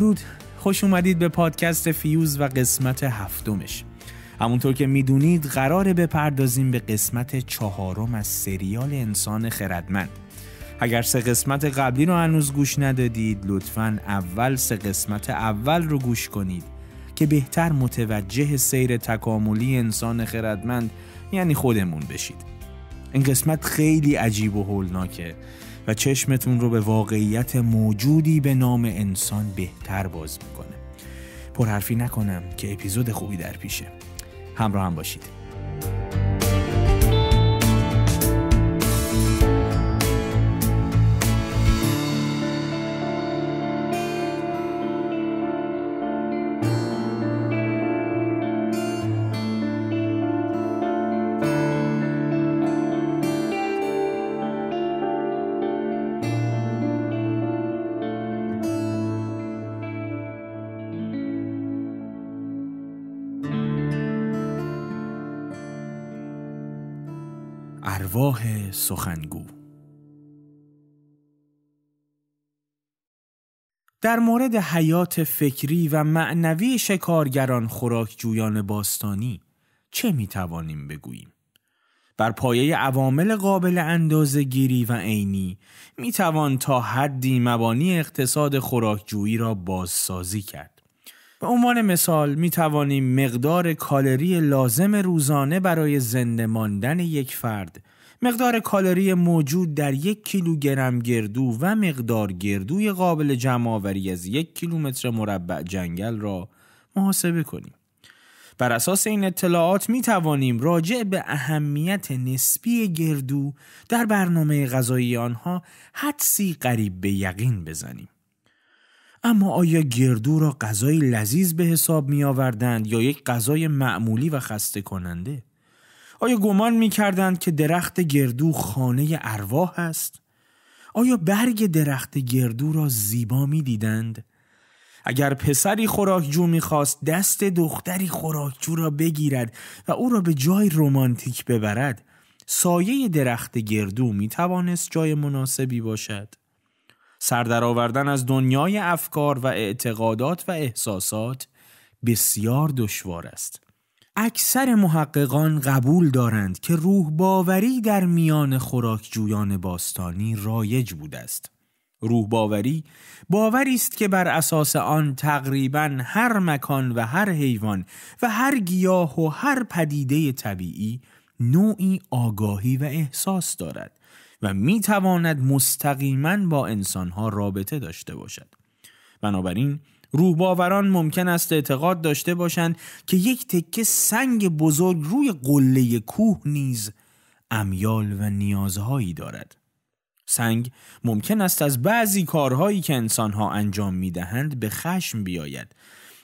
درود خوش اومدید به پادکست فیوز و قسمت هفتمش همونطور که میدونید قراره بپردازیم به قسمت چهارم از سریال انسان خردمند اگر سه قسمت قبلی رو هنوز گوش ندادید لطفا اول سه قسمت اول رو گوش کنید که بهتر متوجه سیر تکاملی انسان خردمند یعنی خودمون بشید این قسمت خیلی عجیب و هولناکه و چشمتون رو به واقعیت موجودی به نام انسان بهتر باز میکنه پرحرفی نکنم که اپیزود خوبی در پیشه همراه هم باشید سخنگو در مورد حیات فکری و معنوی شکارگران خوراکجویان باستانی چه می توانیم بگوییم؟ بر پایه عوامل قابل اندازه گیری و عینی می توان تا حدی مبانی اقتصاد خوراکجویی را بازسازی کرد. به عنوان مثال می توانیم مقدار کالری لازم روزانه برای زنده ماندن یک فرد مقدار کالری موجود در یک کیلوگرم گردو و مقدار گردوی قابل جمعآوری از یک کیلومتر مربع جنگل را محاسبه کنیم. بر اساس این اطلاعات می توانیم راجع به اهمیت نسبی گردو در برنامه غذایی آنها حدسی قریب به یقین بزنیم. اما آیا گردو را غذای لذیذ به حساب می آوردند یا یک غذای معمولی و خسته کننده؟ آیا گمان می کردند که درخت گردو خانه ارواح است؟ آیا برگ درخت گردو را زیبا می دیدند؟ اگر پسری خوراکجو میخواست دست دختری خوراکجو را بگیرد و او را به جای رمانتیک ببرد سایه درخت گردو می توانست جای مناسبی باشد سر آوردن از دنیای افکار و اعتقادات و احساسات بسیار دشوار است اکثر محققان قبول دارند که روح باوری در میان خوراکجویان باستانی رایج بوده است. روح باوری باوری است که بر اساس آن تقریبا هر مکان و هر حیوان و هر گیاه و هر پدیده طبیعی نوعی آگاهی و احساس دارد و می تواند مستقیما با انسانها رابطه داشته باشد. بنابراین روحباوران ممکن است اعتقاد داشته باشند که یک تکه سنگ بزرگ روی قله کوه نیز امیال و نیازهایی دارد سنگ ممکن است از بعضی کارهایی که انسانها انجام می دهند به خشم بیاید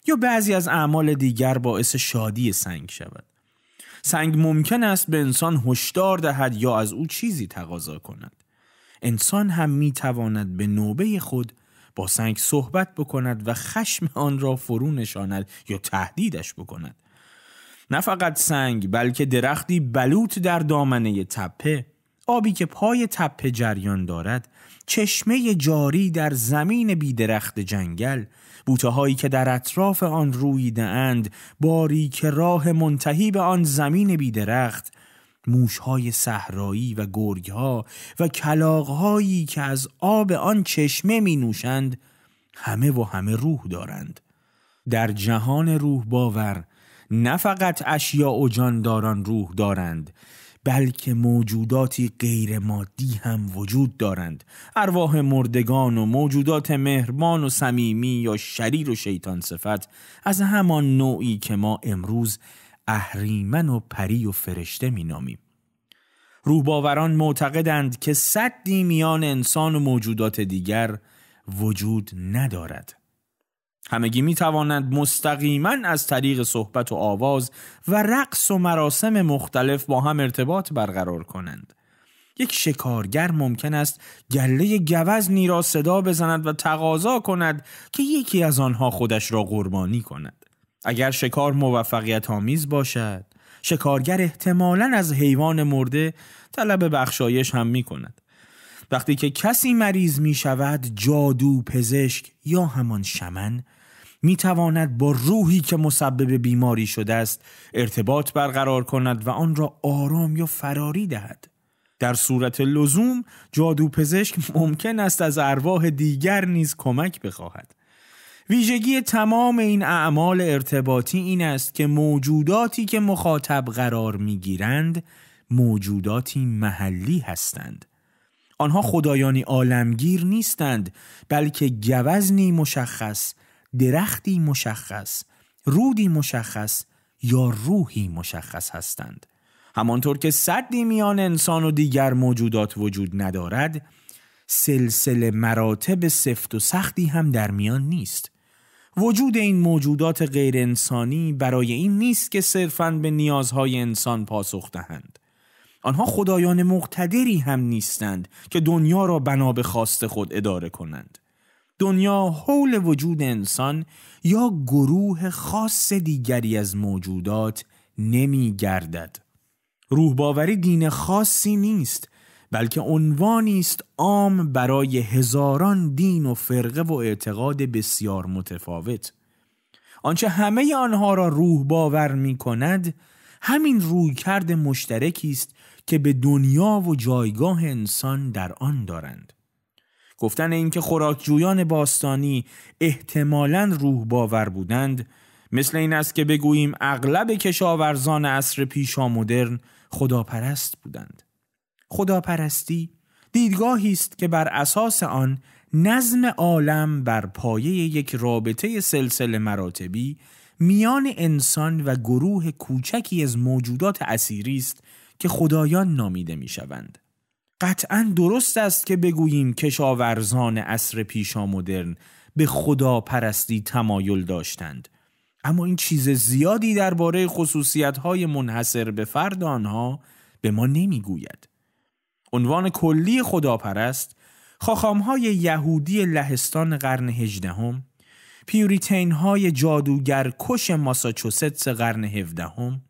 یا بعضی از اعمال دیگر باعث شادی سنگ شود سنگ ممکن است به انسان هشدار دهد یا از او چیزی تقاضا کند انسان هم می تواند به نوبه خود با سنگ صحبت بکند و خشم آن را فرو نشاند یا تهدیدش بکند نه فقط سنگ بلکه درختی بلوط در دامنه تپه آبی که پای تپه جریان دارد چشمه جاری در زمین بیدرخت جنگل بوته هایی که در اطراف آن رویده اند باری که راه منتهی به آن زمین بیدرخت موشهای صحرایی و گرگها و کلاغهایی که از آب آن چشمه می نوشند همه و همه روح دارند در جهان روح باور نه فقط اشیاء و جانداران روح دارند بلکه موجوداتی غیر مادی هم وجود دارند ارواح مردگان و موجودات مهربان و صمیمی یا شریر و شیطان صفت از همان نوعی که ما امروز اهریمن و پری و فرشته مینامیم روباوران معتقدند که صدی میان انسان و موجودات دیگر وجود ندارد همگی می توانند مستقیما از طریق صحبت و آواز و رقص و مراسم مختلف با هم ارتباط برقرار کنند یک شکارگر ممکن است گله گوزنی را صدا بزند و تقاضا کند که یکی از آنها خودش را قربانی کند اگر شکار موفقیت آمیز باشد شکارگر احتمالا از حیوان مرده طلب بخشایش هم می کند وقتی که کسی مریض می شود جادو پزشک یا همان شمن می تواند با روحی که مسبب بیماری شده است ارتباط برقرار کند و آن را آرام یا فراری دهد در صورت لزوم جادو پزشک ممکن است از ارواح دیگر نیز کمک بخواهد ویژگی تمام این اعمال ارتباطی این است که موجوداتی که مخاطب قرار میگیرند موجوداتی محلی هستند آنها خدایانی عالمگیر نیستند بلکه گوزنی مشخص درختی مشخص رودی مشخص یا روحی مشخص هستند همانطور که صدی میان انسان و دیگر موجودات وجود ندارد سلسله مراتب سفت و سختی هم در میان نیست وجود این موجودات غیر انسانی برای این نیست که صرفاً به نیازهای انسان پاسخ دهند. آنها خدایان مقتدری هم نیستند که دنیا را بنا به خواست خود اداره کنند. دنیا حول وجود انسان یا گروه خاص دیگری از موجودات نمی گردد. روح باوری دین خاصی نیست بلکه عنوانی است عام برای هزاران دین و فرقه و اعتقاد بسیار متفاوت آنچه همه آنها را روح باور می کند همین رویکرد مشترکی است که به دنیا و جایگاه انسان در آن دارند گفتن اینکه خوراکجویان باستانی احتمالا روح باور بودند مثل این است که بگوییم اغلب کشاورزان عصر پیشا مدرن خداپرست بودند خداپرستی دیدگاهی است که بر اساس آن نظم عالم بر پایه یک رابطه سلسله مراتبی میان انسان و گروه کوچکی از موجودات اسیری است که خدایان نامیده میشوند قطعا درست است که بگوییم کشاورزان عصر پیشا به خداپرستی تمایل داشتند اما این چیز زیادی درباره خصوصیت های منحصر به فرد آنها به ما نمیگوید عنوان کلی خداپرست های یهودی لهستان قرن هجدهم پیوریتین های جادوگر کش ماساچوستس قرن هفدهم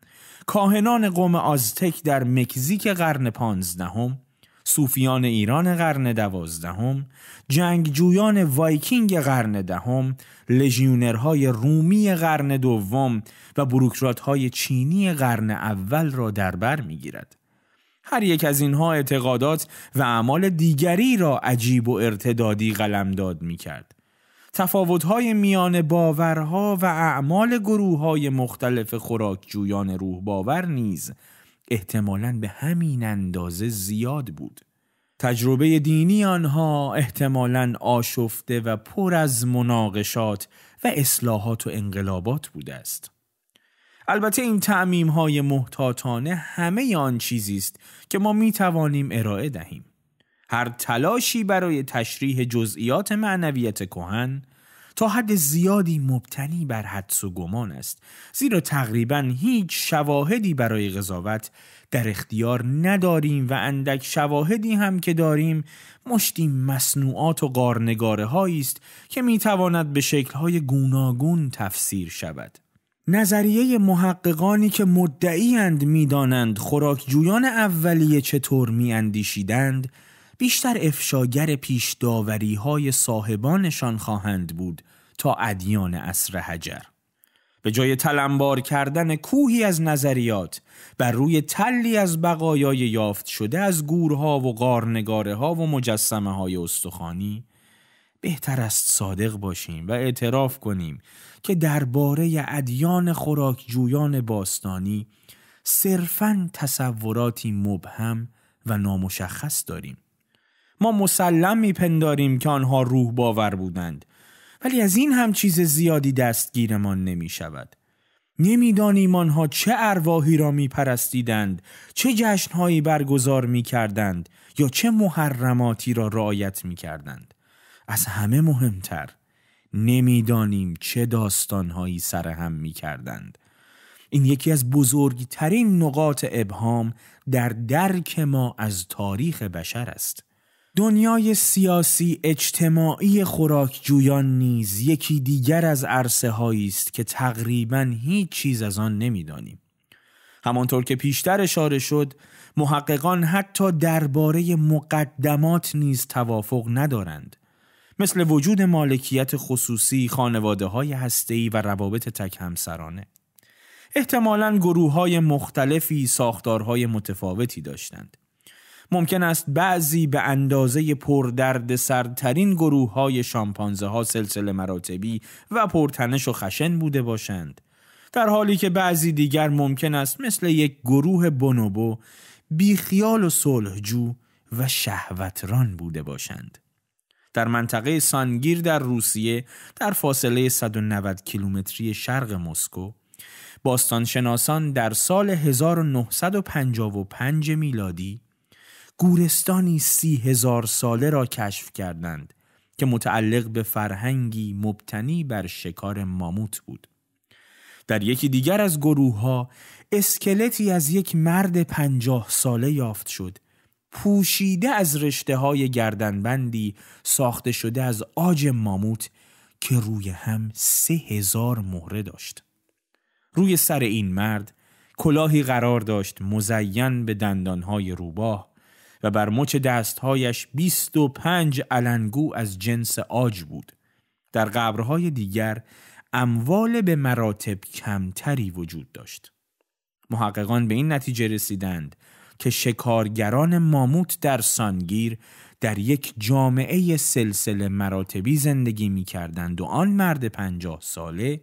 کاهنان قوم آزتک در مکزیک قرن پانزدهم صوفیان ایران قرن دوازدهم، جنگجویان وایکینگ قرن دهم، لژیونرهای رومی قرن دوم و بروکراتهای چینی قرن اول را در بر میگیرد. هر یک از اینها اعتقادات و اعمال دیگری را عجیب و ارتدادی قلمداد می کرد. تفاوتهای میان باورها و اعمال های مختلف خوراکجویان روح باور نیز احتمالا به همین اندازه زیاد بود. تجربه دینی آنها احتمالا آشفته و پر از مناقشات و اصلاحات و انقلابات بوده است. البته این تعمیم های محتاطانه همه آن چیزی است که ما می توانیم ارائه دهیم هر تلاشی برای تشریح جزئیات معنویت کهن تا حد زیادی مبتنی بر حدس و گمان است زیرا تقریبا هیچ شواهدی برای قضاوت در اختیار نداریم و اندک شواهدی هم که داریم مشتی مصنوعات و قارنگاره است که میتواند به شکلهای گوناگون تفسیر شود نظریه محققانی که مدعیند میدانند خوراکجویان اولیه چطور میاندیشیدند بیشتر افشاگر پیش داوری های صاحبانشان خواهند بود تا ادیان اصر حجر به جای تلمبار کردن کوهی از نظریات بر روی تلی از بقایای یافت شده از گورها و قارنگاره ها و مجسمه های استخانی بهتر است صادق باشیم و اعتراف کنیم که درباره ادیان خوراک جویان باستانی صرفا تصوراتی مبهم و نامشخص داریم ما مسلم میپنداریم که آنها روح باور بودند ولی از این هم چیز زیادی دستگیرمان نمی شود نمیدانیم آنها چه ارواحی را میپرستیدند چه جشنهایی برگزار میکردند یا چه محرماتی را رعایت میکردند از همه مهمتر نمیدانیم چه داستانهایی سر هم می کردند. این یکی از بزرگترین نقاط ابهام در درک ما از تاریخ بشر است. دنیای سیاسی اجتماعی خوراکجویان نیز یکی دیگر از عرصه هایی است که تقریبا هیچ چیز از آن نمیدانیم. همانطور که پیشتر اشاره شد محققان حتی درباره مقدمات نیز توافق ندارند مثل وجود مالکیت خصوصی، خانواده های هستهی و روابط تک همسرانه. احتمالا گروه های مختلفی ساختارهای متفاوتی داشتند. ممکن است بعضی به اندازه پردرد سرترین گروه های شامپانزه ها سلسله مراتبی و پرتنش و خشن بوده باشند. در حالی که بعضی دیگر ممکن است مثل یک گروه بونوبو بیخیال و صلحجو و شهوتران بوده باشند. در منطقه سانگیر در روسیه در فاصله 190 کیلومتری شرق مسکو باستانشناسان در سال 1955 میلادی گورستانی سی هزار ساله را کشف کردند که متعلق به فرهنگی مبتنی بر شکار ماموت بود. در یکی دیگر از گروه ها اسکلتی از یک مرد پنجاه ساله یافت شد پوشیده از رشته های گردنبندی ساخته شده از آج ماموت که روی هم سه هزار مهره داشت. روی سر این مرد کلاهی قرار داشت مزین به دندانهای روباه و بر مچ دستهایش بیست و پنج علنگو از جنس آج بود. در قبرهای دیگر اموال به مراتب کمتری وجود داشت. محققان به این نتیجه رسیدند که شکارگران ماموت در سانگیر در یک جامعه سلسله مراتبی زندگی می کردند و آن مرد پنجاه ساله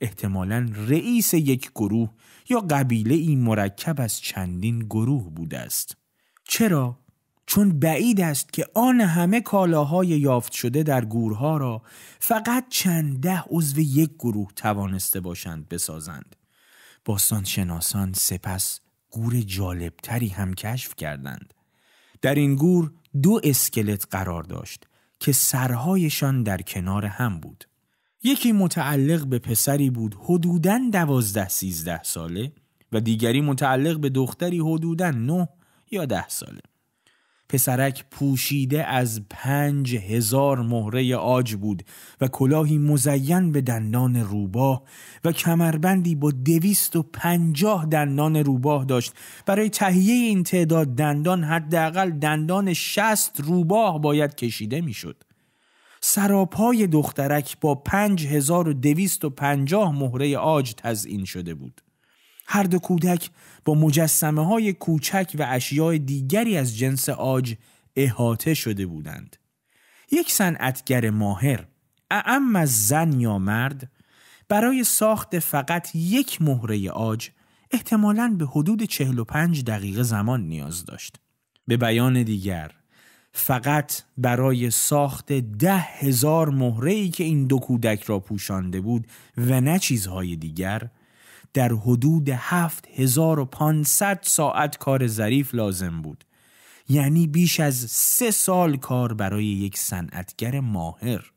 احتمالا رئیس یک گروه یا قبیله ای مرکب از چندین گروه بوده است. چرا؟ چون بعید است که آن همه کالاهای یافت شده در گورها را فقط چند ده عضو یک گروه توانسته باشند بسازند. باستان شناسان سپس گور جالبتری هم کشف کردند. در این گور دو اسکلت قرار داشت که سرهایشان در کنار هم بود. یکی متعلق به پسری بود حدوداً دوازده سیزده ساله و دیگری متعلق به دختری حدوداً نه یا ده ساله. پسرک پوشیده از پنج هزار مهره آج بود و کلاهی مزین به دندان روباه و کمربندی با دویست و پنجاه دندان روباه داشت برای تهیه این تعداد دندان حداقل دندان شست روباه باید کشیده میشد. سراپای دخترک با پنج هزار و دویست و پنجاه مهره آج تزین شده بود. هر دو کودک با مجسمه های کوچک و اشیاء دیگری از جنس آج احاطه شده بودند. یک صنعتگر ماهر اعم از زن یا مرد برای ساخت فقط یک مهره آج احتمالاً به حدود 45 دقیقه زمان نیاز داشت. به بیان دیگر فقط برای ساخت ده هزار مهره ای که این دو کودک را پوشانده بود و نه چیزهای دیگر در حدود 7500 ساعت کار ظریف لازم بود یعنی بیش از سه سال کار برای یک صنعتگر ماهر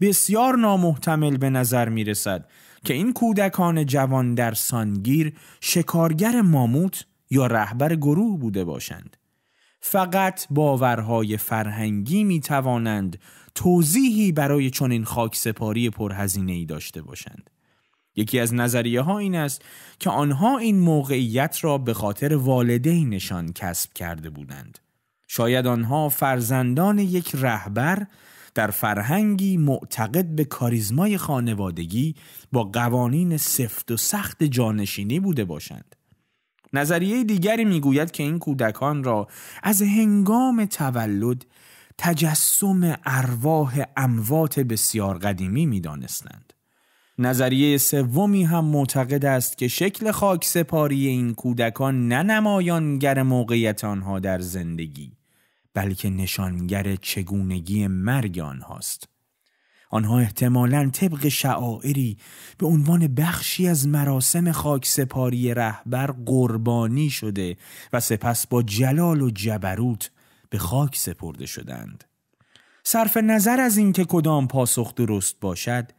بسیار نامحتمل به نظر می رسد که این کودکان جوان در سانگیر شکارگر ماموت یا رهبر گروه بوده باشند فقط باورهای فرهنگی می توانند توضیحی برای چنین خاکسپاری پرهزینه ای داشته باشند یکی از نظریه ها این است که آنها این موقعیت را به خاطر والدینشان کسب کرده بودند. شاید آنها فرزندان یک رهبر در فرهنگی معتقد به کاریزمای خانوادگی با قوانین سفت و سخت جانشینی بوده باشند. نظریه دیگری میگوید که این کودکان را از هنگام تولد تجسم ارواح اموات بسیار قدیمی میدانستند. نظریه سومی هم معتقد است که شکل خاک سپاری این کودکان نه نمایانگر موقعیت آنها در زندگی بلکه نشانگر چگونگی مرگ آنهاست آنها احتمالاً طبق شعائری به عنوان بخشی از مراسم خاک سپاری رهبر قربانی شده و سپس با جلال و جبروت به خاک سپرده شدند صرف نظر از اینکه کدام پاسخ درست باشد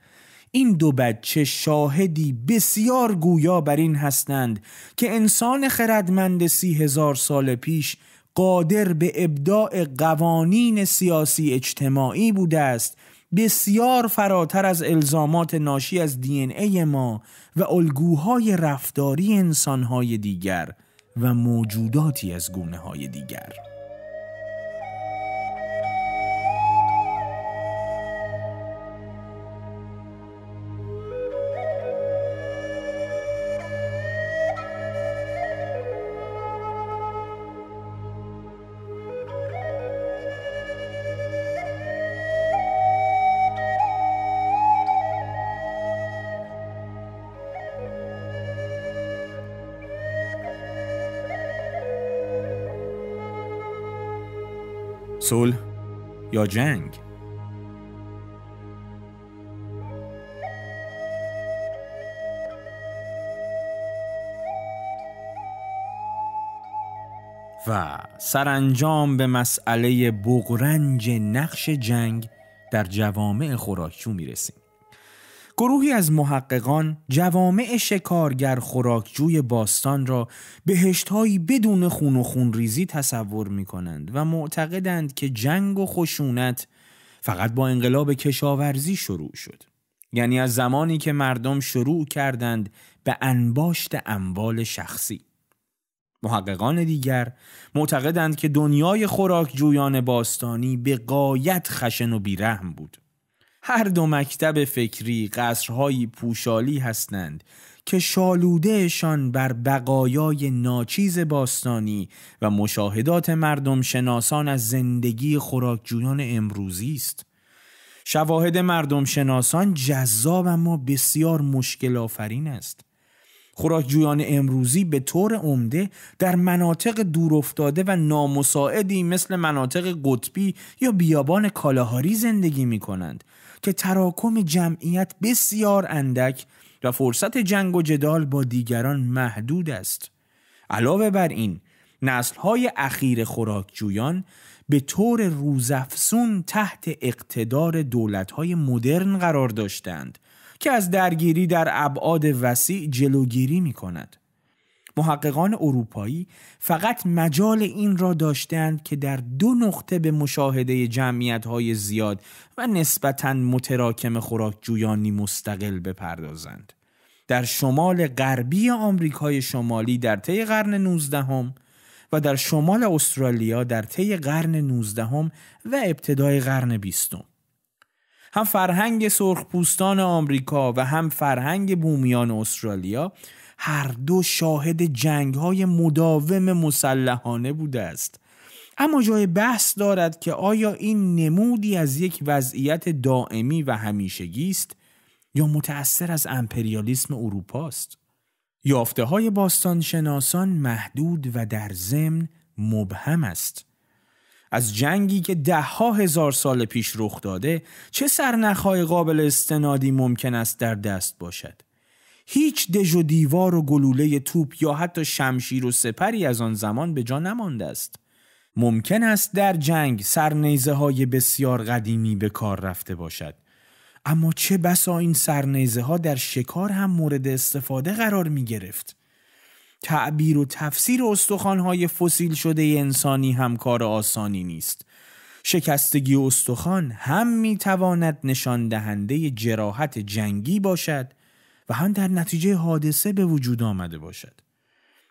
این دو بچه شاهدی بسیار گویا بر این هستند که انسان خردمند سی هزار سال پیش قادر به ابداع قوانین سیاسی اجتماعی بوده است بسیار فراتر از الزامات ناشی از دی ای ما و الگوهای رفتاری انسانهای دیگر و موجوداتی از گونه های دیگر صلح یا جنگ و سرانجام به مسئله بغرنج نقش جنگ در جوامع می میرسیم گروهی از محققان جوامع شکارگر خوراکجوی باستان را بهشتهایی بدون خون و خون ریزی تصور می کنند و معتقدند که جنگ و خشونت فقط با انقلاب کشاورزی شروع شد. یعنی از زمانی که مردم شروع کردند به انباشت اموال شخصی. محققان دیگر معتقدند که دنیای خوراکجویان باستانی به قایت خشن و بیرحم بود. هر دو مکتب فکری قصرهای پوشالی هستند که شالودهشان بر بقایای ناچیز باستانی و مشاهدات مردم شناسان از زندگی خوراکجویان امروزی است. شواهد مردم شناسان جذاب اما بسیار مشکل آفرین است. خوراکجویان امروزی به طور عمده در مناطق دورافتاده و نامساعدی مثل مناطق قطبی یا بیابان کالاهاری زندگی می کنند که تراکم جمعیت بسیار اندک و فرصت جنگ و جدال با دیگران محدود است علاوه بر این نسلهای اخیر خوراکجویان به طور روزافزون تحت اقتدار دولتهای مدرن قرار داشتند که از درگیری در ابعاد وسیع جلوگیری می کند. محققان اروپایی فقط مجال این را داشتند که در دو نقطه به مشاهده جمعیت های زیاد و نسبتا متراکم خوراکجویانی مستقل بپردازند. در شمال غربی آمریکای شمالی در طی قرن 19 هم و در شمال استرالیا در طی قرن 19 هم و ابتدای قرن 20 هم. هم فرهنگ سرخپوستان آمریکا و هم فرهنگ بومیان استرالیا هر دو شاهد جنگ های مداوم مسلحانه بوده است اما جای بحث دارد که آیا این نمودی از یک وضعیت دائمی و همیشگی است یا متأثر از امپریالیسم اروپا است یافته های باستانشناسان محدود و در ضمن مبهم است از جنگی که دهها هزار سال پیش رخ داده چه سرنخهای قابل استنادی ممکن است در دست باشد هیچ دژ و دیوار و گلوله توپ یا حتی شمشیر و سپری از آن زمان به جا نمانده است ممکن است در جنگ سرنیزه های بسیار قدیمی به کار رفته باشد اما چه بسا این سرنیزه ها در شکار هم مورد استفاده قرار می گرفت تعبیر و تفسیر های فسیل شده انسانی هم کار آسانی نیست شکستگی استخوان هم میتواند نشان دهنده جراحت جنگی باشد و هم در نتیجه حادثه به وجود آمده باشد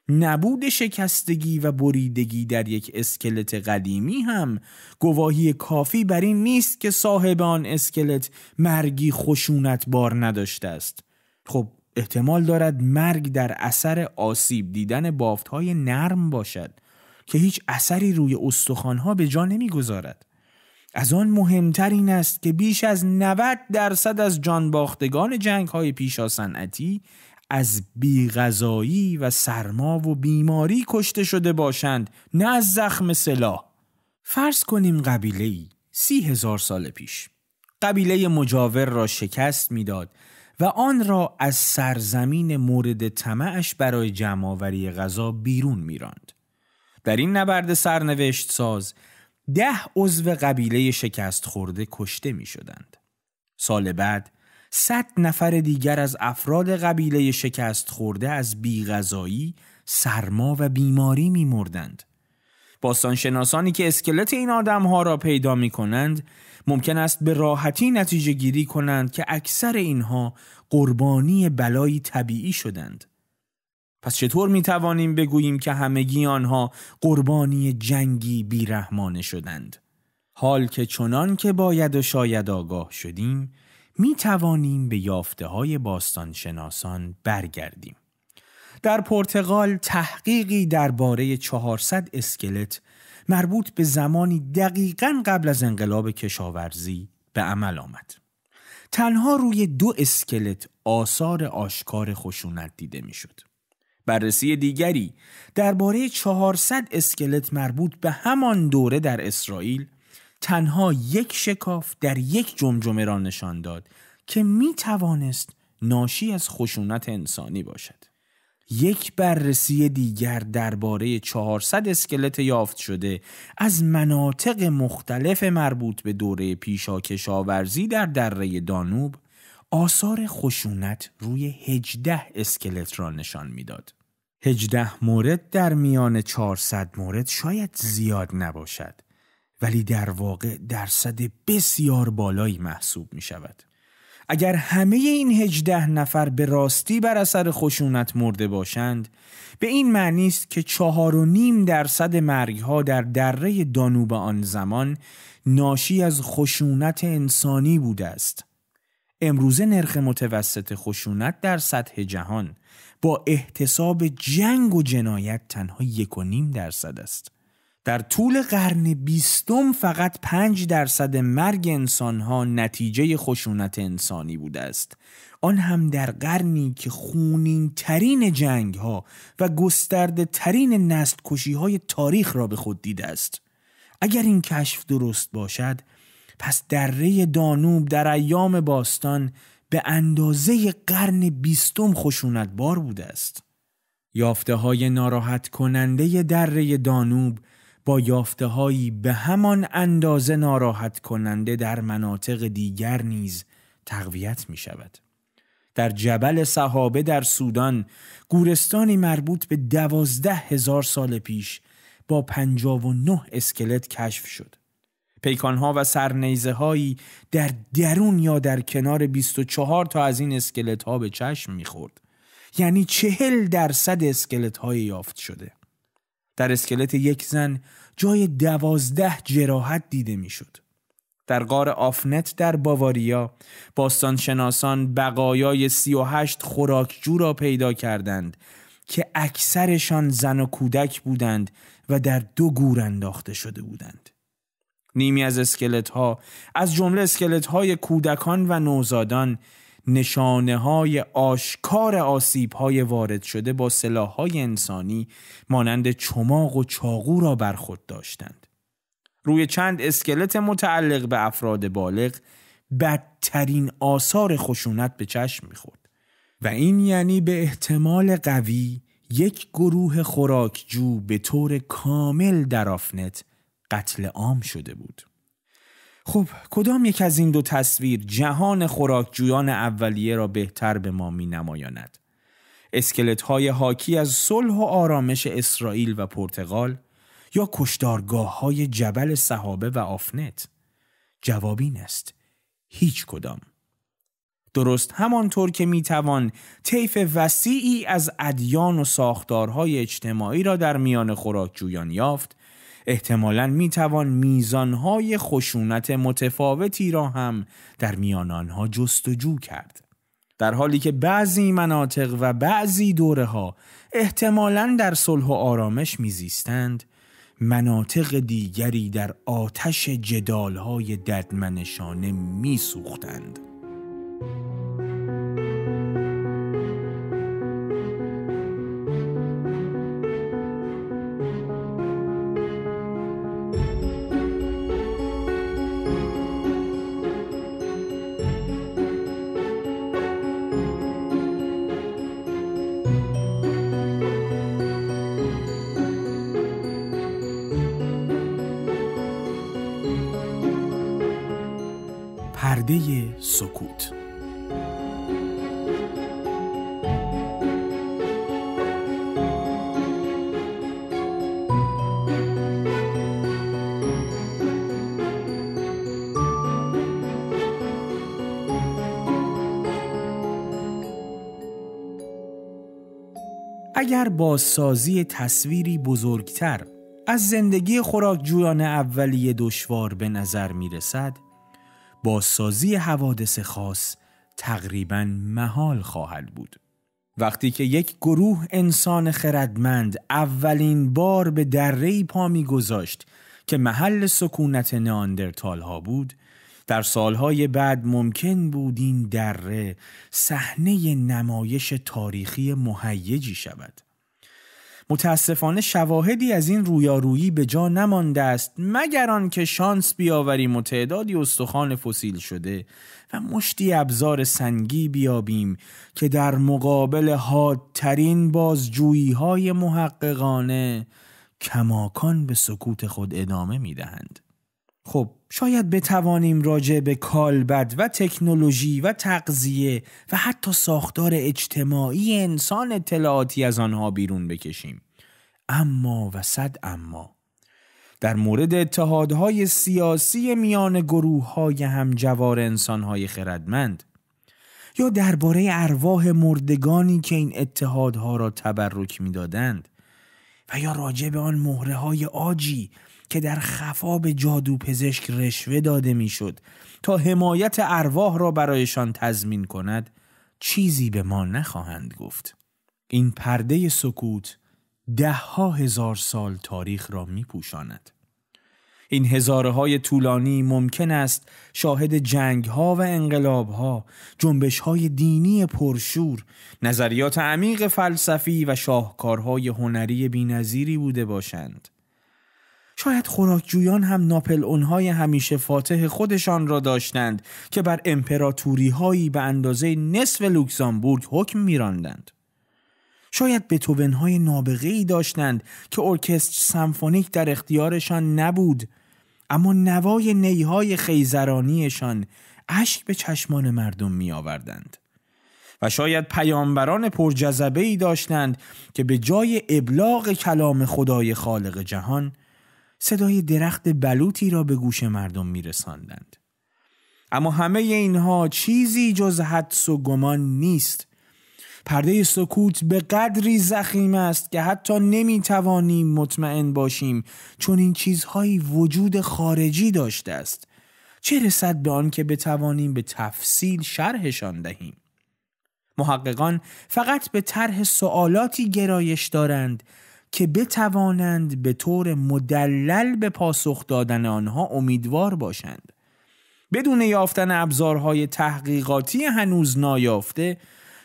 نبود شکستگی و بریدگی در یک اسکلت قدیمی هم گواهی کافی بر این نیست که صاحب آن اسکلت مرگی خشونت بار نداشته است خب احتمال دارد مرگ در اثر آسیب دیدن بافتهای نرم باشد که هیچ اثری روی استخوانها به جا نمیگذارد از آن مهمتر این است که بیش از 90 درصد از جانباختگان جنگ های پیشا صنعتی از بیغذایی و سرما و بیماری کشته شده باشند نه از زخم سلاح فرض کنیم قبیله ای سی هزار سال پیش قبیله مجاور را شکست میداد و آن را از سرزمین مورد طمعش برای جمعآوری غذا بیرون میراند در این نبرد سرنوشت ساز ده عضو قبیله شکست خورده کشته می شدند. سال بعد صد نفر دیگر از افراد قبیله شکست خورده از بیغذایی، سرما و بیماری می مردند. باستانشناسانی که اسکلت این آدم ها را پیدا می کنند ممکن است به راحتی نتیجه گیری کنند که اکثر اینها قربانی بلایی طبیعی شدند. پس چطور می توانیم بگوییم که همگی آنها قربانی جنگی بیرحمانه شدند؟ حال که چنان که باید و شاید آگاه شدیم می توانیم به یافته های باستان شناسان برگردیم. در پرتغال تحقیقی درباره 400 اسکلت مربوط به زمانی دقیقا قبل از انقلاب کشاورزی به عمل آمد. تنها روی دو اسکلت آثار آشکار خشونت دیده میشد. بررسی دیگری درباره 400 اسکلت مربوط به همان دوره در اسرائیل تنها یک شکاف در یک جمجمه را نشان داد که می توانست ناشی از خشونت انسانی باشد. یک بررسی دیگر درباره 400 اسکلت یافت شده از مناطق مختلف مربوط به دوره پیشاکشاورزی در دره دانوب آثار خشونت روی هجده اسکلت را نشان میداد. هجده مورد در میان 400 مورد شاید زیاد نباشد ولی در واقع درصد بسیار بالایی محسوب می شود. اگر همه این هجده نفر به راستی بر اثر خشونت مرده باشند به این معنی است که نیم درصد مرگ ها در دره دانوب آن زمان ناشی از خشونت انسانی بوده است امروز نرخ متوسط خشونت در سطح جهان با احتساب جنگ و جنایت تنها یک و نیم درصد است. در طول قرن بیستم فقط پنج درصد مرگ انسانها نتیجه خشونت انسانی بوده است. آن هم در قرنی که خونین ترین جنگ ها و گسترده ترین نست های تاریخ را به خود دیده است. اگر این کشف درست باشد پس دره دانوب در ایام باستان به اندازه قرن بیستم خشونت بار بوده است. یافته های ناراحت کننده دره دانوب با یافته هایی به همان اندازه ناراحت کننده در مناطق دیگر نیز تقویت می شود. در جبل صحابه در سودان گورستانی مربوط به دوازده هزار سال پیش با پنجاب و نه اسکلت کشف شد. ها و سرنیزه هایی در درون یا در کنار 24 تا از این اسکلت ها به چشم میخورد. یعنی چهل درصد اسکلت های یافت شده. در اسکلت یک زن جای دوازده جراحت دیده میشد. در غار آفنت در باواریا باستانشناسان بقایای 38 خوراکجو را پیدا کردند که اکثرشان زن و کودک بودند و در دو گور انداخته شده بودند. نیمی از اسکلت ها از جمله اسکلت های کودکان و نوزادان نشانه های آشکار آسیب های وارد شده با سلاح های انسانی مانند چماق و چاقو را بر خود داشتند. روی چند اسکلت متعلق به افراد بالغ بدترین آثار خشونت به چشم میخورد و این یعنی به احتمال قوی یک گروه خوراکجو به طور کامل در آفنت قتل عام شده بود خب کدام یک از این دو تصویر جهان خوراکجویان اولیه را بهتر به ما می نمایاند اسکلت های حاکی از صلح و آرامش اسرائیل و پرتغال یا کشتارگاه های جبل صحابه و آفنت جواب این است هیچ کدام درست همانطور که توان طیف وسیعی از ادیان و ساختارهای اجتماعی را در میان خوراکجویان یافت احتمالا می توان میزانهای خشونت متفاوتی را هم در میان آنها جستجو کرد. در حالی که بعضی مناطق و بعضی دوره ها احتمالا در صلح و آرامش زیستند مناطق دیگری در آتش جدالهای ددمنشانه سوختند اگر بازسازی تصویری بزرگتر از زندگی خوراکجویان اولیه دشوار به نظر می رسد بازسازی حوادث خاص تقریبا محال خواهد بود وقتی که یک گروه انسان خردمند اولین بار به درهی پا می گذاشت که محل سکونت ناندرتال ها بود در سالهای بعد ممکن بود این دره صحنه نمایش تاریخی مهیجی شود متاسفانه شواهدی از این رویارویی به جا نمانده است مگر آنکه شانس بیاوریم و تعدادی استخوان فسیل شده و مشتی ابزار سنگی بیابیم که در مقابل حادترین بازجویی های محققانه کماکان به سکوت خود ادامه می خب شاید بتوانیم راجع به کالبد و تکنولوژی و تقضیه و حتی ساختار اجتماعی انسان اطلاعاتی از آنها بیرون بکشیم اما و صد اما در مورد اتحادهای سیاسی میان گروه های همجوار انسانهای خردمند یا درباره ارواح مردگانی که این اتحادها را تبرک دادند و یا راجع به آن مهره های آجی که در خفا به جادو پزشک رشوه داده میشد تا حمایت ارواح را برایشان تضمین کند چیزی به ما نخواهند گفت این پرده سکوت ده ها هزار سال تاریخ را می پوشاند. این هزاره های طولانی ممکن است شاهد جنگ ها و انقلاب ها، جنبش های دینی پرشور، نظریات عمیق فلسفی و شاهکارهای هنری بینظیری بوده باشند. شاید خوراکجویان هم ناپل اونهای همیشه فاتح خودشان را داشتند که بر امپراتوری هایی به اندازه نصف لوکزامبورگ حکم میراندند. شاید بتوونهای نابغه ای داشتند که ارکستر سمفونیک در اختیارشان نبود اما نوای نیهای خیزرانیشان اشک به چشمان مردم می آوردند. و شاید پیامبران پرجذبه ای داشتند که به جای ابلاغ کلام خدای خالق جهان صدای درخت بلوطی را به گوش مردم میرساندند. اما همه اینها چیزی جز حدس و گمان نیست. پرده سکوت به قدری زخیم است که حتی نمی توانیم مطمئن باشیم چون این چیزهایی وجود خارجی داشته است. چه رسد به آن که بتوانیم به تفصیل شرحشان دهیم؟ محققان فقط به طرح سوالاتی گرایش دارند که بتوانند به طور مدلل به پاسخ دادن آنها امیدوار باشند بدون یافتن ابزارهای تحقیقاتی هنوز نایافته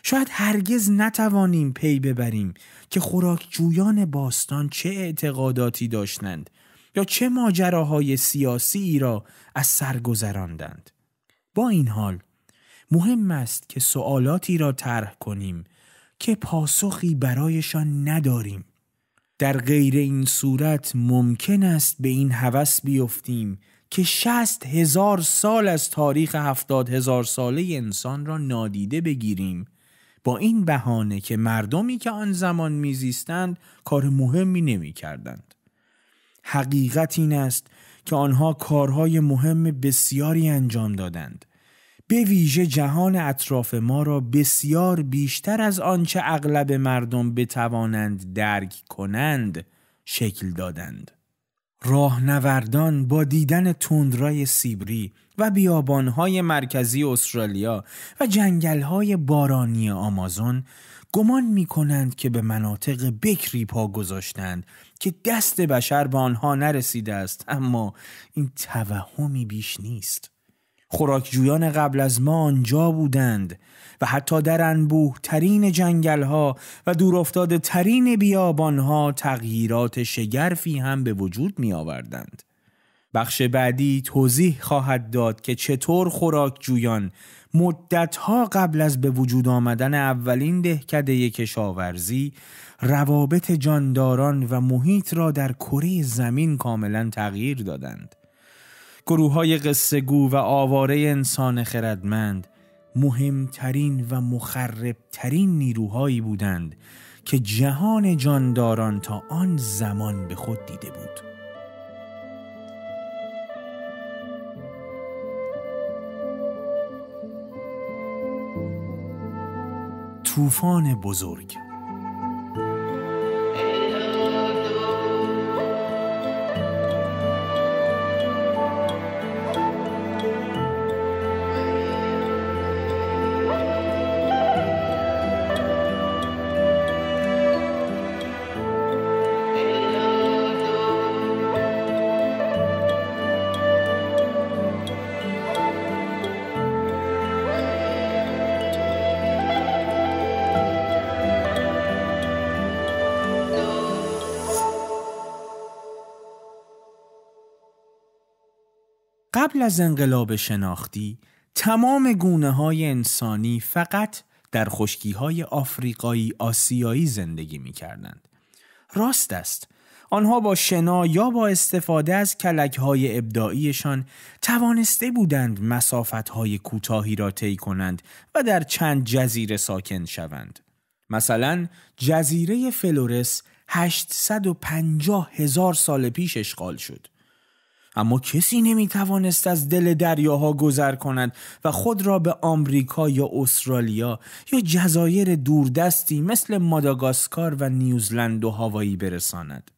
شاید هرگز نتوانیم پی ببریم که خوراکجویان باستان چه اعتقاداتی داشتند یا چه ماجراهای سیاسی را از سر گذراندند با این حال مهم است که سوالاتی را طرح کنیم که پاسخی برایشان نداریم در غیر این صورت ممکن است به این هوس بیفتیم که شست هزار سال از تاریخ هفتاد هزار ساله انسان را نادیده بگیریم با این بهانه که مردمی که آن زمان میزیستند کار مهمی نمیکردند. حقیقت این است که آنها کارهای مهم بسیاری انجام دادند به ویژه جهان اطراف ما را بسیار بیشتر از آنچه اغلب مردم بتوانند درک کنند شکل دادند. راهنوردان با دیدن تندرای سیبری و بیابانهای مرکزی استرالیا و جنگلهای بارانی آمازون گمان می کنند که به مناطق بکری پا گذاشتند که دست بشر به آنها نرسیده است اما این توهمی بیش نیست. خوراکجویان قبل از ما آنجا بودند و حتی در انبوه ترین جنگل ها و دورافتاده ترین بیابان ها تغییرات شگرفی هم به وجود می آوردند. بخش بعدی توضیح خواهد داد که چطور خوراکجویان مدتها قبل از به وجود آمدن اولین دهکده کشاورزی روابط جانداران و محیط را در کره زمین کاملا تغییر دادند گروه های گو و آواره انسان خردمند مهمترین و مخربترین نیروهایی بودند که جهان جانداران تا آن زمان به خود دیده بود طوفان بزرگ قبل از انقلاب شناختی تمام گونه های انسانی فقط در خشکی های آفریقایی آسیایی زندگی می کردند. راست است آنها با شنا یا با استفاده از کلک های ابداعیشان توانسته بودند مسافت های کوتاهی را طی کنند و در چند جزیره ساکن شوند. مثلا جزیره فلورس 850 هزار سال پیش اشغال شد. اما کسی نمی توانست از دل دریاها گذر کند و خود را به آمریکا یا استرالیا یا جزایر دوردستی مثل ماداگاسکار و نیوزلند و هاوایی برساند.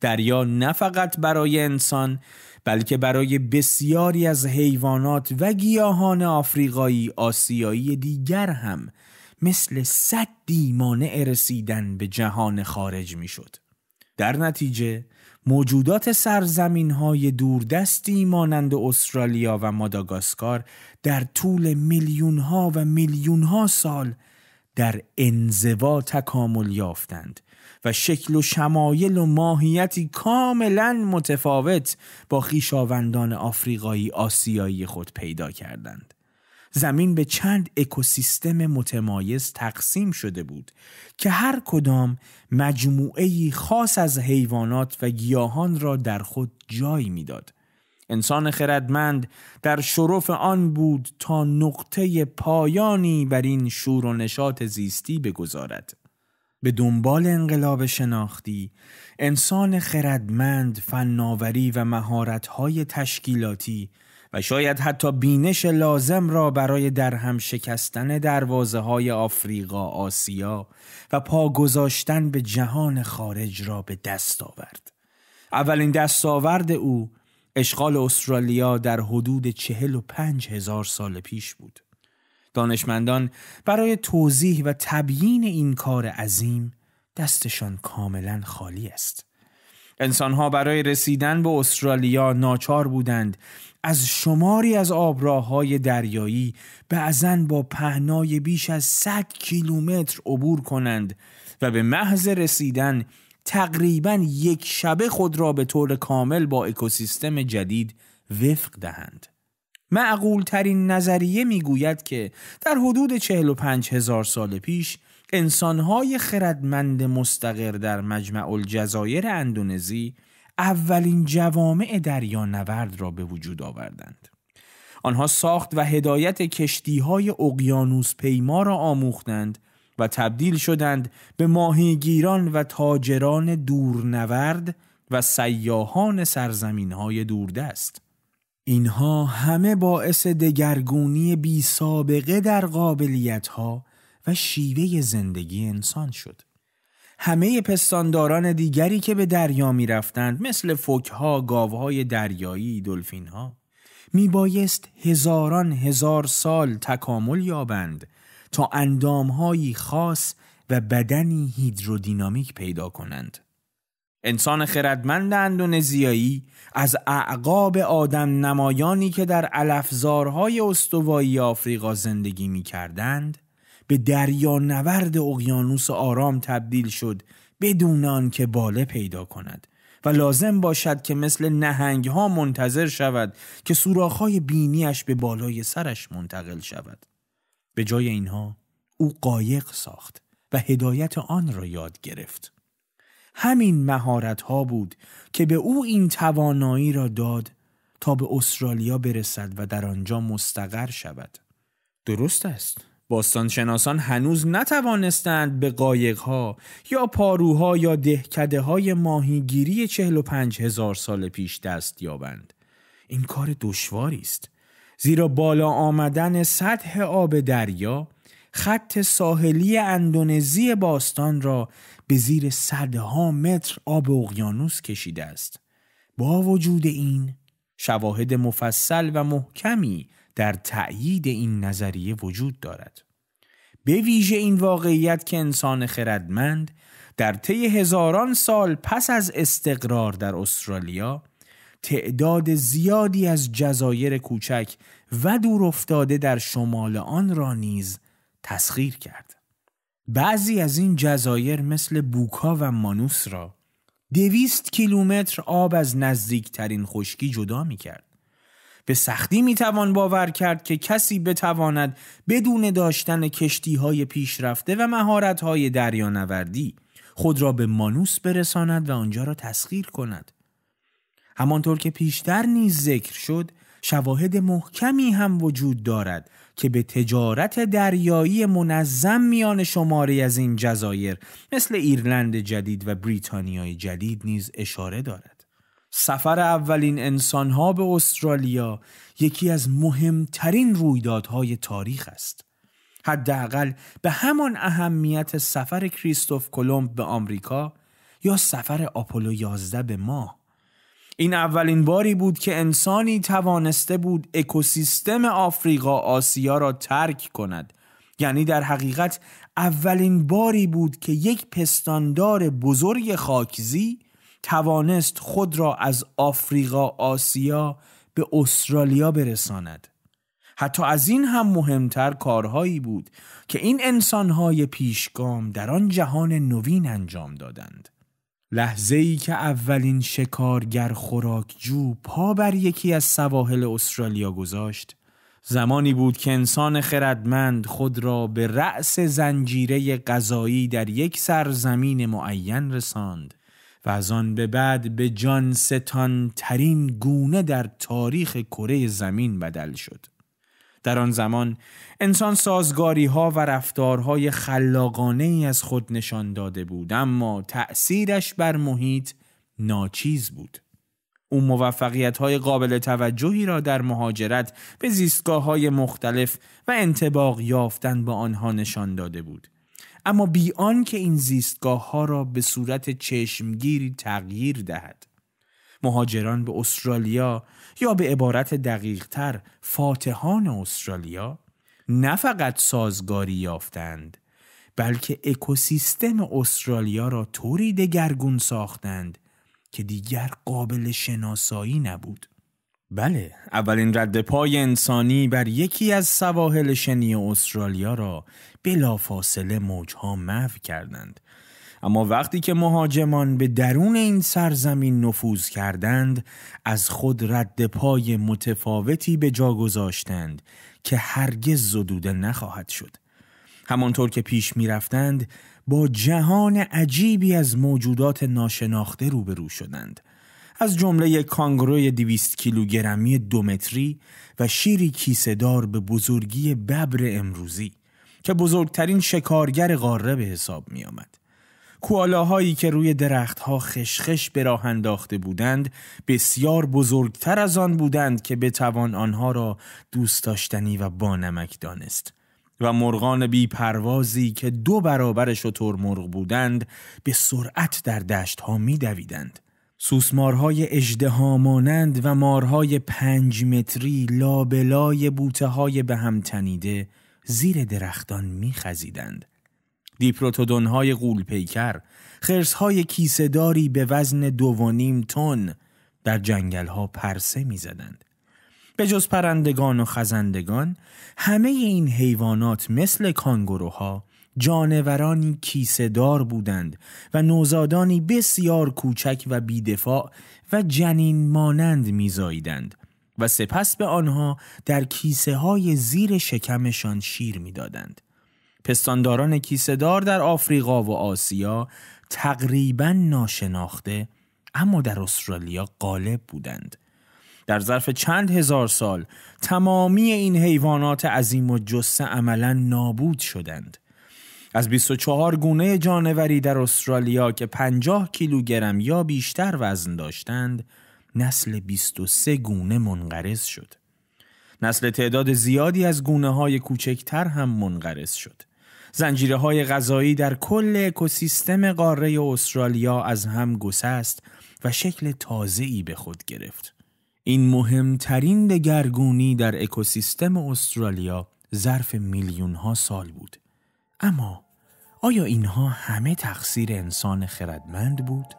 دریا نه فقط برای انسان بلکه برای بسیاری از حیوانات و گیاهان آفریقایی آسیایی دیگر هم مثل صد دیمانه رسیدن به جهان خارج میشد. در نتیجه موجودات سرزمین های دوردستی مانند استرالیا و ماداگاسکار در طول میلیون ها و میلیون ها سال در انزوا تکامل یافتند و شکل و شمایل و ماهیتی کاملا متفاوت با خیشاوندان آفریقایی آسیایی خود پیدا کردند. زمین به چند اکوسیستم متمایز تقسیم شده بود که هر کدام مجموعه خاص از حیوانات و گیاهان را در خود جای میداد. انسان خردمند در شرف آن بود تا نقطه پایانی بر این شور و نشاط زیستی بگذارد. به دنبال انقلاب شناختی، انسان خردمند فناوری و مهارت‌های تشکیلاتی و شاید حتی بینش لازم را برای درهم شکستن دروازه های آفریقا، آسیا و پا گذاشتن به جهان خارج را به دست آورد. اولین دست آورد او اشغال استرالیا در حدود چهل و پنج هزار سال پیش بود. دانشمندان برای توضیح و تبیین این کار عظیم دستشان کاملا خالی است. انسانها برای رسیدن به استرالیا ناچار بودند از شماری از آبراههای دریایی بعضا با پهنای بیش از 100 کیلومتر عبور کنند و به محض رسیدن تقریبا یک شبه خود را به طور کامل با اکوسیستم جدید وفق دهند. معقول ترین نظریه میگوید که در حدود 45 هزار سال پیش انسانهای خردمند مستقر در مجمع الجزایر اندونزی اولین جوامع نورد را به وجود آوردند. آنها ساخت و هدایت کشتی های اقیانوس پیما را آموختند و تبدیل شدند به ماهیگیران و تاجران دورنورد و سیاهان سرزمین های دوردست. اینها همه باعث دگرگونی بی سابقه در قابلیت ها و شیوه زندگی انسان شد. همه پستانداران دیگری که به دریا می رفتند مثل فوکها، گاوهای دریایی، دلفینها می بایست هزاران هزار سال تکامل یابند تا اندامهایی خاص و بدنی هیدرودینامیک پیدا کنند. انسان خردمند اندونزیایی از اعقاب آدم نمایانی که در الفزارهای استوایی آفریقا زندگی می کردند به دریا نورد اقیانوس آرام تبدیل شد بدون آن که باله پیدا کند و لازم باشد که مثل نهنگ ها منتظر شود که سوراخهای بینیش به بالای سرش منتقل شود به جای اینها او قایق ساخت و هدایت آن را یاد گرفت همین مهارت ها بود که به او این توانایی را داد تا به استرالیا برسد و در آنجا مستقر شود درست است باستانشناسان هنوز نتوانستند به قایقها یا پاروها یا دهکده های ماهیگیری 45 هزار سال پیش دست یابند. این کار دشواری است. زیرا بالا آمدن سطح آب دریا خط ساحلی اندونزی باستان را به زیر صدها متر آب اقیانوس کشیده است. با وجود این شواهد مفصل و محکمی در تأیید این نظریه وجود دارد. به ویژه این واقعیت که انسان خردمند در طی هزاران سال پس از استقرار در استرالیا تعداد زیادی از جزایر کوچک و دور افتاده در شمال آن را نیز تسخیر کرد. بعضی از این جزایر مثل بوکا و مانوس را دویست کیلومتر آب از نزدیکترین خشکی جدا می کرد. به سختی میتوان باور کرد که کسی بتواند بدون داشتن کشتی های پیشرفته و مهارت های دریانوردی خود را به مانوس برساند و آنجا را تسخیر کند. همانطور که پیشتر نیز ذکر شد شواهد محکمی هم وجود دارد که به تجارت دریایی منظم میان شماری از این جزایر مثل ایرلند جدید و بریتانیای جدید نیز اشاره دارد. سفر اولین انسانها به استرالیا یکی از مهمترین رویدادهای تاریخ است. حداقل به همان اهمیت سفر کریستوف کلمب به آمریکا یا سفر آپولو 11 به ماه این اولین باری بود که انسانی توانسته بود اکوسیستم آفریقا آسیا را ترک کند یعنی در حقیقت اولین باری بود که یک پستاندار بزرگ خاکزی توانست خود را از آفریقا آسیا به استرالیا برساند حتی از این هم مهمتر کارهایی بود که این انسانهای پیشگام در آن جهان نوین انجام دادند لحظه ای که اولین شکارگر خوراکجو پا بر یکی از سواحل استرالیا گذاشت زمانی بود که انسان خردمند خود را به رأس زنجیره غذایی در یک سرزمین معین رساند و از آن به بعد به جان ستان ترین گونه در تاریخ کره زمین بدل شد. در آن زمان انسان سازگاری ها و رفتارهای خلاقانه ای از خود نشان داده بود اما تأثیرش بر محیط ناچیز بود. او موفقیت های قابل توجهی را در مهاجرت به زیستگاه های مختلف و انتباق یافتن به آنها نشان داده بود. اما بیان که این زیستگاه ها را به صورت چشمگیری تغییر دهد مهاجران به استرالیا یا به عبارت دقیقتر فاتحان استرالیا نه فقط سازگاری یافتند بلکه اکوسیستم استرالیا را طوری دگرگون ساختند که دیگر قابل شناسایی نبود بله اولین رد پای انسانی بر یکی از سواحل شنی استرالیا را بلافاصله موجها مف کردند اما وقتی که مهاجمان به درون این سرزمین نفوذ کردند از خود رد پای متفاوتی به جا گذاشتند که هرگز زدوده نخواهد شد همانطور که پیش می رفتند با جهان عجیبی از موجودات ناشناخته روبرو شدند از جمله کانگروی دویست کیلوگرمی دومتری و شیری کیسهدار به بزرگی ببر امروزی که بزرگترین شکارگر قاره به حساب می آمد. کوالاهایی که روی درختها خشخش به راه انداخته بودند بسیار بزرگتر از آن بودند که بتوان آنها را دوست داشتنی و نمک دانست و مرغان بی پروازی که دو برابر شطور مرغ بودند به سرعت در دشتها می دویدند. سوسمارهای اجده مانند و مارهای پنج متری لابلای بوته های به هم تنیده زیر درختان میخزیدند. دیپروتودون های غول پیکر، خرس های کیسهداری به وزن نیم تن در جنگل ها پرسه میزدند. به جز پرندگان و خزندگان، همه این حیوانات مثل کانگوروها جانورانی کیسهدار بودند و نوزادانی بسیار کوچک و بیدفاع و جنین مانند میزاییدند و سپس به آنها در کیسه های زیر شکمشان شیر میدادند. پستانداران کیسه دار در آفریقا و آسیا تقریبا ناشناخته اما در استرالیا غالب بودند. در ظرف چند هزار سال تمامی این حیوانات عظیم و جسه عملا نابود شدند. از 24 گونه جانوری در استرالیا که 50 کیلوگرم یا بیشتر وزن داشتند، نسل 23 گونه منقرض شد. نسل تعداد زیادی از گونه های کوچکتر هم منقرض شد. زنجیره های غذایی در کل اکوسیستم قاره استرالیا از هم گسست و شکل تازه ای به خود گرفت. این مهمترین دگرگونی در اکوسیستم استرالیا ظرف میلیون ها سال بود. اما آیا اینها همه تقصیر انسان خردمند بود؟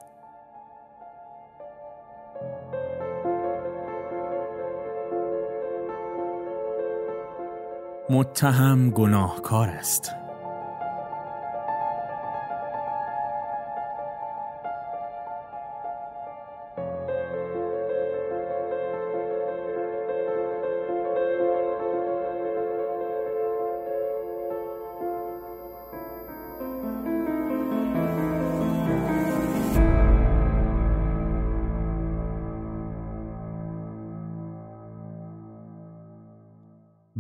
متهم گناهکار است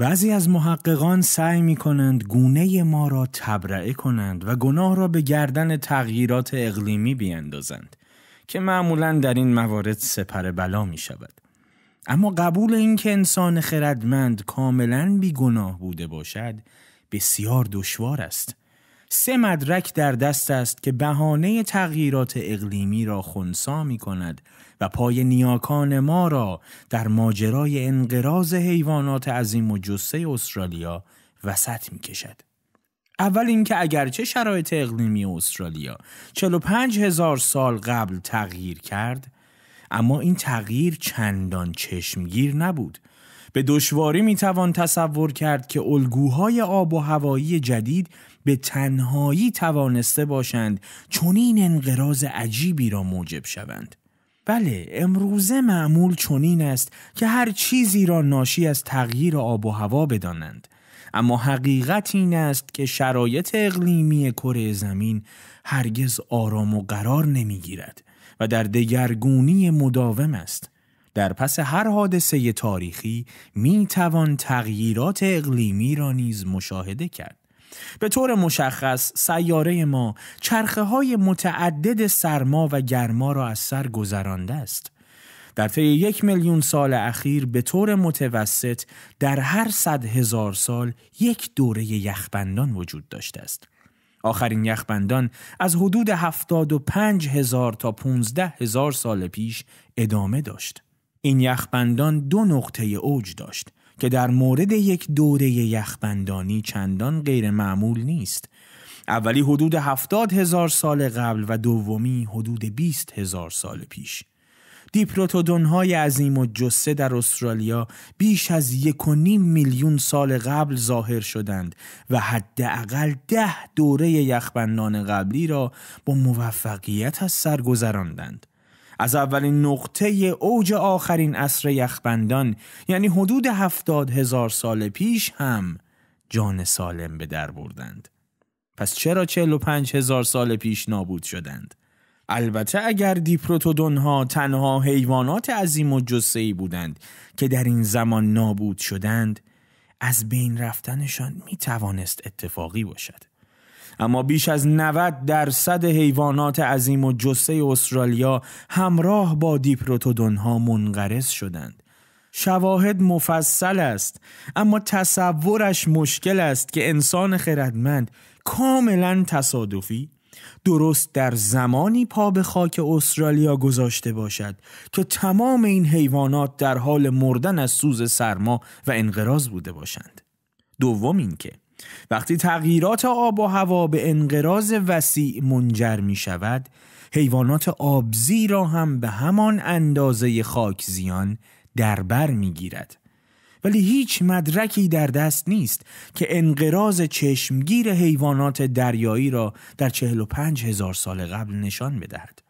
بعضی از محققان سعی می کنند گونه ما را تبرعه کنند و گناه را به گردن تغییرات اقلیمی بیندازند که معمولا در این موارد سپر بلا می شود. اما قبول این که انسان خردمند کاملا بی گناه بوده باشد بسیار دشوار است. سه مدرک در دست است که بهانه تغییرات اقلیمی را خونسا می کند و پای نیاکان ما را در ماجرای انقراض حیوانات عظیم و جسه استرالیا وسط می کشد. اول اینکه اگرچه شرایط اقلیمی استرالیا 45 هزار سال قبل تغییر کرد اما این تغییر چندان چشمگیر نبود به دشواری میتوان تصور کرد که الگوهای آب و هوایی جدید به تنهایی توانسته باشند چون این انقراض عجیبی را موجب شوند بله امروزه معمول چنین است که هر چیزی را ناشی از تغییر آب و هوا بدانند اما حقیقت این است که شرایط اقلیمی کره زمین هرگز آرام و قرار نمیگیرد و در دگرگونی مداوم است در پس هر حادثه تاریخی می توان تغییرات اقلیمی را نیز مشاهده کرد به طور مشخص سیاره ما چرخه های متعدد سرما و گرما را از سر گذرانده است. در طی یک میلیون سال اخیر به طور متوسط در هر صد هزار سال یک دوره یخبندان وجود داشته است. آخرین یخبندان از حدود 75 هزار تا 15 هزار سال پیش ادامه داشت. این یخبندان دو نقطه اوج داشت. که در مورد یک دوره یخبندانی چندان غیر معمول نیست اولی حدود هفتاد هزار سال قبل و دومی حدود بیست هزار سال پیش دیپروتودون های عظیم و جسه در استرالیا بیش از یک و میلیون سال قبل ظاهر شدند و حداقل ده دوره یخبندان قبلی را با موفقیت از سر گذراندند. از اولین نقطه اوج آخرین عصر یخبندان یعنی حدود هفتاد هزار سال پیش هم جان سالم به در بردند. پس چرا پنج هزار سال پیش نابود شدند؟ البته اگر دیپروتودون ها تنها حیوانات عظیم و جسه بودند که در این زمان نابود شدند از بین رفتنشان می توانست اتفاقی باشد. اما بیش از 90 درصد حیوانات عظیم و جسه استرالیا همراه با دیپروتودون ها منقرض شدند. شواهد مفصل است اما تصورش مشکل است که انسان خردمند کاملا تصادفی درست در زمانی پا به خاک استرالیا گذاشته باشد که تمام این حیوانات در حال مردن از سوز سرما و انقراض بوده باشند دوم اینکه وقتی تغییرات آب و هوا به انقراض وسیع منجر می شود حیوانات آبزی را هم به همان اندازه خاک زیان دربر می گیرد. ولی هیچ مدرکی در دست نیست که انقراض چشمگیر حیوانات دریایی را در 45 هزار سال قبل نشان بدهد.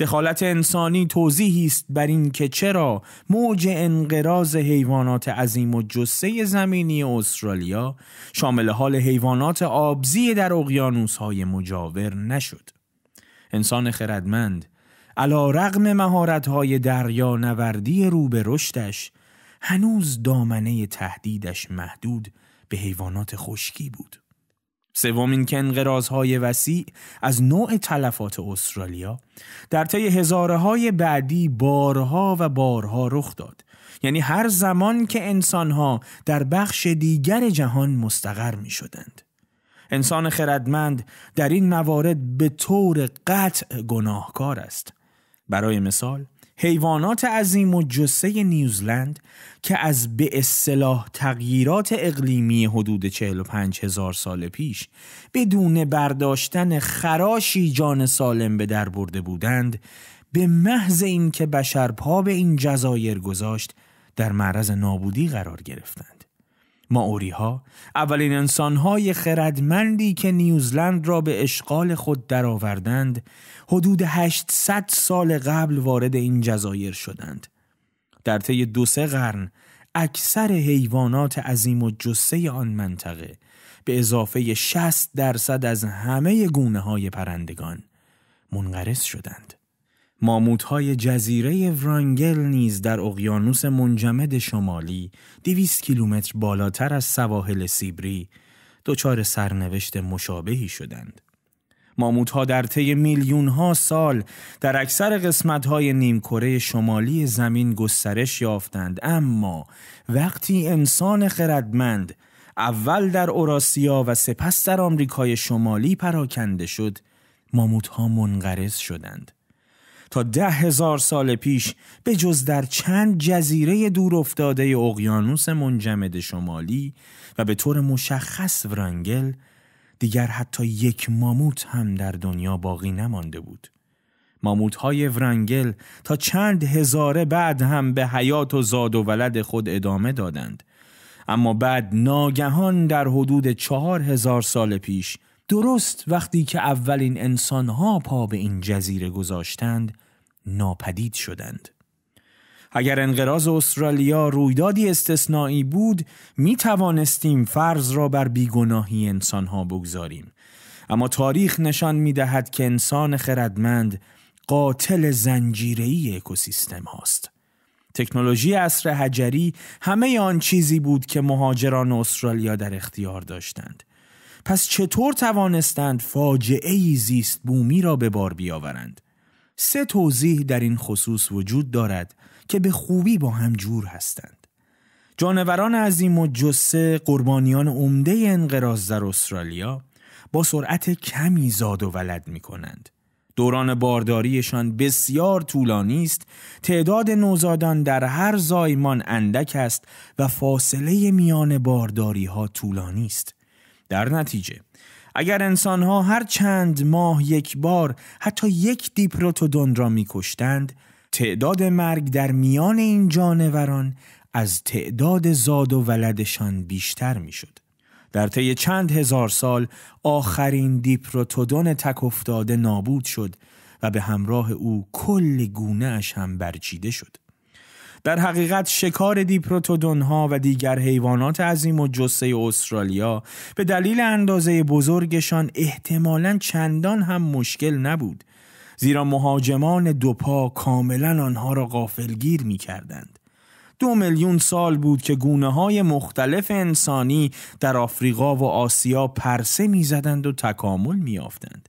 دخالت انسانی توضیحی است بر این که چرا موج انقراض حیوانات عظیم و جسه زمینی استرالیا شامل حال حیوانات آبزی در اقیانوس‌های مجاور نشد. انسان خردمند علا رقم مهارت‌های دریا نوردی رو رشدش هنوز دامنه تهدیدش محدود به حیوانات خشکی بود. سومین که انقرازهای وسیع از نوع تلفات استرالیا در طی هزاره های بعدی بارها و بارها رخ داد یعنی هر زمان که انسانها در بخش دیگر جهان مستقر می شدند. انسان خردمند در این موارد به طور قطع گناهکار است برای مثال حیوانات عظیم و جسه نیوزلند که از به اصطلاح تغییرات اقلیمی حدود 45 هزار سال پیش بدون برداشتن خراشی جان سالم به در برده بودند به محض اینکه بشر پا به این جزایر گذاشت در معرض نابودی قرار گرفتند ماوری ها اولین انسان های خردمندی که نیوزلند را به اشغال خود درآوردند حدود 800 سال قبل وارد این جزایر شدند در طی دو سه قرن اکثر حیوانات عظیم و جسه آن منطقه به اضافه 60 درصد از همه گونه های پرندگان منقرض شدند های جزیره ورانگل نیز در اقیانوس منجمد شمالی 200 کیلومتر بالاتر از سواحل سیبری دچار سرنوشت مشابهی شدند. ها در طی میلیون ها سال در اکثر قسمت های نیمکره شمالی زمین گسترش یافتند اما وقتی انسان خردمند اول در اوراسیا و سپس در آمریکای شمالی پراکنده شد ها منقرض شدند تا ده هزار سال پیش به جز در چند جزیره دور افتاده اقیانوس منجمد شمالی و به طور مشخص ورانگل دیگر حتی یک ماموت هم در دنیا باقی نمانده بود. ماموت های ورنگل تا چند هزاره بعد هم به حیات و زاد و ولد خود ادامه دادند. اما بعد ناگهان در حدود چهار هزار سال پیش درست وقتی که اولین انسانها پا به این جزیره گذاشتند ناپدید شدند. اگر انقراض استرالیا رویدادی استثنایی بود می توانستیم فرض را بر بیگناهی انسانها بگذاریم اما تاریخ نشان می دهد که انسان خردمند قاتل زنجیری اکوسیستم هاست تکنولوژی عصر حجری همه آن چیزی بود که مهاجران استرالیا در اختیار داشتند پس چطور توانستند فاجعه ای زیست بومی را به بار بیاورند؟ سه توضیح در این خصوص وجود دارد که به خوبی با هم جور هستند. جانوران عظیم و جسه قربانیان عمده انقراض در استرالیا با سرعت کمی زاد و ولد می کنند. دوران بارداریشان بسیار طولانی است تعداد نوزادان در هر زایمان اندک است و فاصله میان بارداری ها طولانی است در نتیجه اگر انسان ها هر چند ماه یک بار حتی یک دیپروتودون را میکشتند تعداد مرگ در میان این جانوران از تعداد زاد و ولدشان بیشتر میشد در طی چند هزار سال آخرین دیپروتودون تک افتاده نابود شد و به همراه او کل گونه اش هم برچیده شد در حقیقت شکار دیپروتودون ها و دیگر حیوانات عظیم و جسه استرالیا به دلیل اندازه بزرگشان احتمالا چندان هم مشکل نبود زیرا مهاجمان دوپا کاملا آنها را غافلگیر می کردند. دو میلیون سال بود که گونه های مختلف انسانی در آفریقا و آسیا پرسه زدند و تکامل آفدند.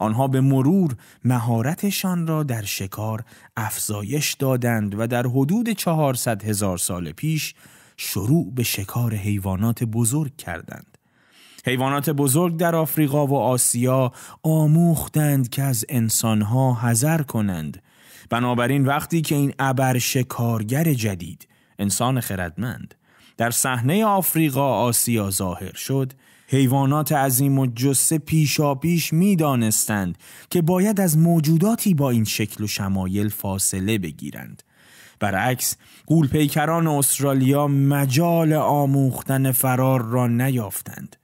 آنها به مرور مهارتشان را در شکار افزایش دادند و در حدود 400 هزار سال پیش شروع به شکار حیوانات بزرگ کردند. حیوانات بزرگ در آفریقا و آسیا آموختند که از انسانها حذر کنند. بنابراین وقتی که این عبر شکارگر جدید، انسان خردمند، در صحنه آفریقا آسیا ظاهر شد، حیوانات عظیم و جسه پیشاپیش میدانستند که باید از موجوداتی با این شکل و شمایل فاصله بگیرند برعکس گولپیکران استرالیا مجال آموختن فرار را نیافتند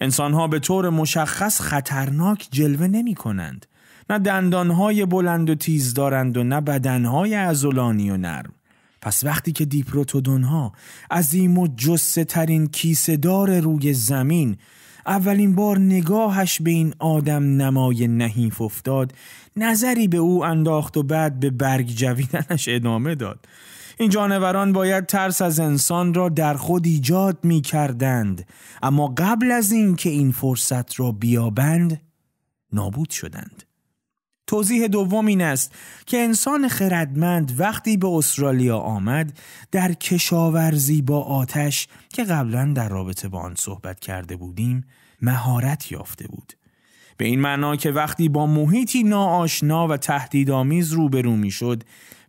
انسانها به طور مشخص خطرناک جلوه نمی کنند نه دندانهای بلند و تیز دارند و نه بدنهای ازولانی و نرم پس وقتی که دیپروتودون ها از و مجسه ترین دار روی زمین اولین بار نگاهش به این آدم نمای نحیف افتاد نظری به او انداخت و بعد به برگ جویدنش ادامه داد این جانوران باید ترس از انسان را در خود ایجاد می کردند اما قبل از اینکه این فرصت را بیابند نابود شدند توضیح دوم این است که انسان خردمند وقتی به استرالیا آمد در کشاورزی با آتش که قبلا در رابطه با آن صحبت کرده بودیم مهارت یافته بود به این معنا که وقتی با محیطی ناآشنا و تهدیدآمیز روبرو میشد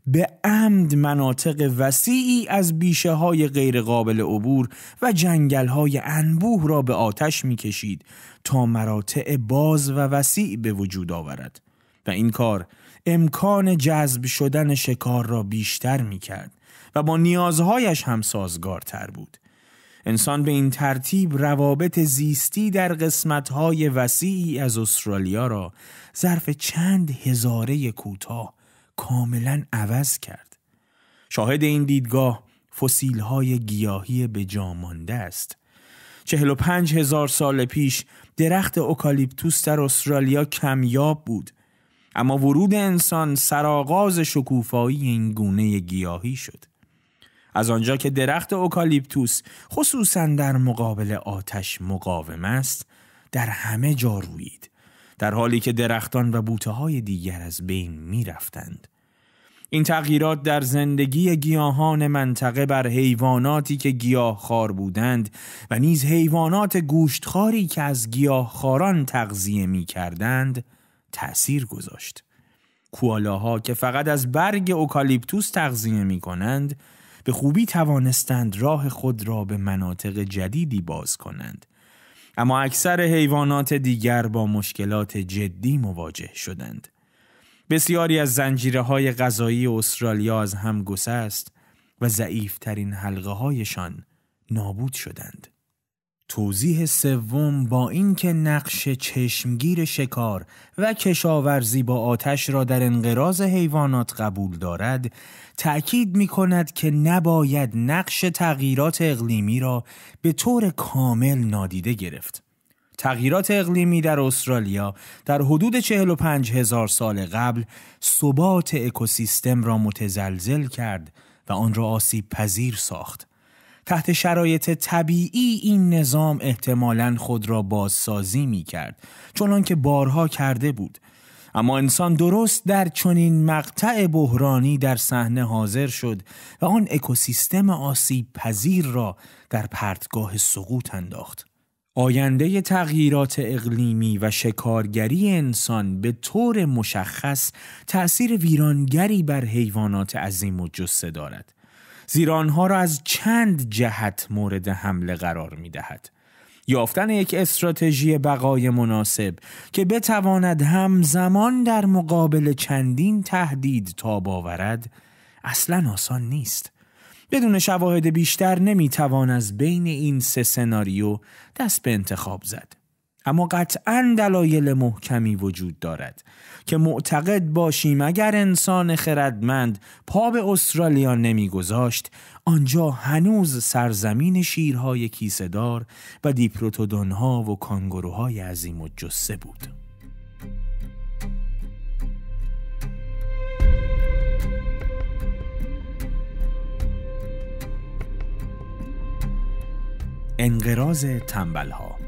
به عمد مناطق وسیعی از بیشه های غیر قابل عبور و جنگل های انبوه را به آتش می کشید تا مراتع باز و وسیع به وجود آورد. و این کار امکان جذب شدن شکار را بیشتر می کرد و با نیازهایش هم تر بود. انسان به این ترتیب روابط زیستی در قسمتهای وسیعی از استرالیا را ظرف چند هزاره کوتاه کاملا عوض کرد. شاهد این دیدگاه فسیل‌های گیاهی به است. مانده است. پنج هزار سال پیش درخت اوکالیپتوس در استرالیا کمیاب بود اما ورود انسان سرآغاز شکوفایی این گونه گیاهی شد از آنجا که درخت اوکالیپتوس خصوصا در مقابل آتش مقاوم است در همه جا روید در حالی که درختان و بوته های دیگر از بین می رفتند. این تغییرات در زندگی گیاهان منطقه بر حیواناتی که خار بودند و نیز حیوانات گوشتخواری که از گیاهخواران تغذیه می کردند تأثیر گذاشت. کوالاها که فقط از برگ اوکالیپتوس تغذیه می کنند به خوبی توانستند راه خود را به مناطق جدیدی باز کنند اما اکثر حیوانات دیگر با مشکلات جدی مواجه شدند بسیاری از زنجیره های غذایی استرالیا از هم گسست و ضعیفترین حلقه هایشان نابود شدند توضیح سوم با اینکه نقش چشمگیر شکار و کشاورزی با آتش را در انقراض حیوانات قبول دارد، تأکید می کند که نباید نقش تغییرات اقلیمی را به طور کامل نادیده گرفت. تغییرات اقلیمی در استرالیا در حدود 45 هزار سال قبل ثبات اکوسیستم را متزلزل کرد و آن را آسیب پذیر ساخت. تحت شرایط طبیعی این نظام احتمالا خود را بازسازی می کرد چنان که بارها کرده بود اما انسان درست در چنین مقطع بحرانی در صحنه حاضر شد و آن اکوسیستم آسیب پذیر را در پرتگاه سقوط انداخت آینده تغییرات اقلیمی و شکارگری انسان به طور مشخص تأثیر ویرانگری بر حیوانات عظیم و جسه دارد زیرا آنها را از چند جهت مورد حمله قرار می دهد. یافتن یک استراتژی بقای مناسب که بتواند همزمان در مقابل چندین تهدید تاب آورد اصلا آسان نیست بدون شواهد بیشتر توان از بین این سه سناریو دست به انتخاب زد اما قطعا دلایل محکمی وجود دارد که معتقد باشیم اگر انسان خردمند پا به استرالیا نمیگذاشت آنجا هنوز سرزمین شیرهای کیسهدار و دیپروتودونها و کانگوروهای عظیم و جسه بود. انقراض تنبلها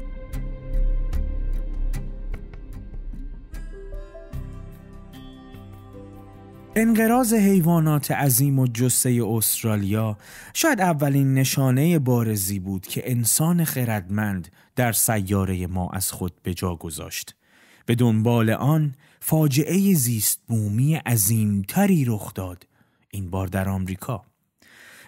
انقراض حیوانات عظیم و جسه استرالیا شاید اولین نشانه بارزی بود که انسان خردمند در سیاره ما از خود به جا گذاشت. به دنبال آن فاجعه زیست بومی عظیمتری رخ داد این بار در آمریکا.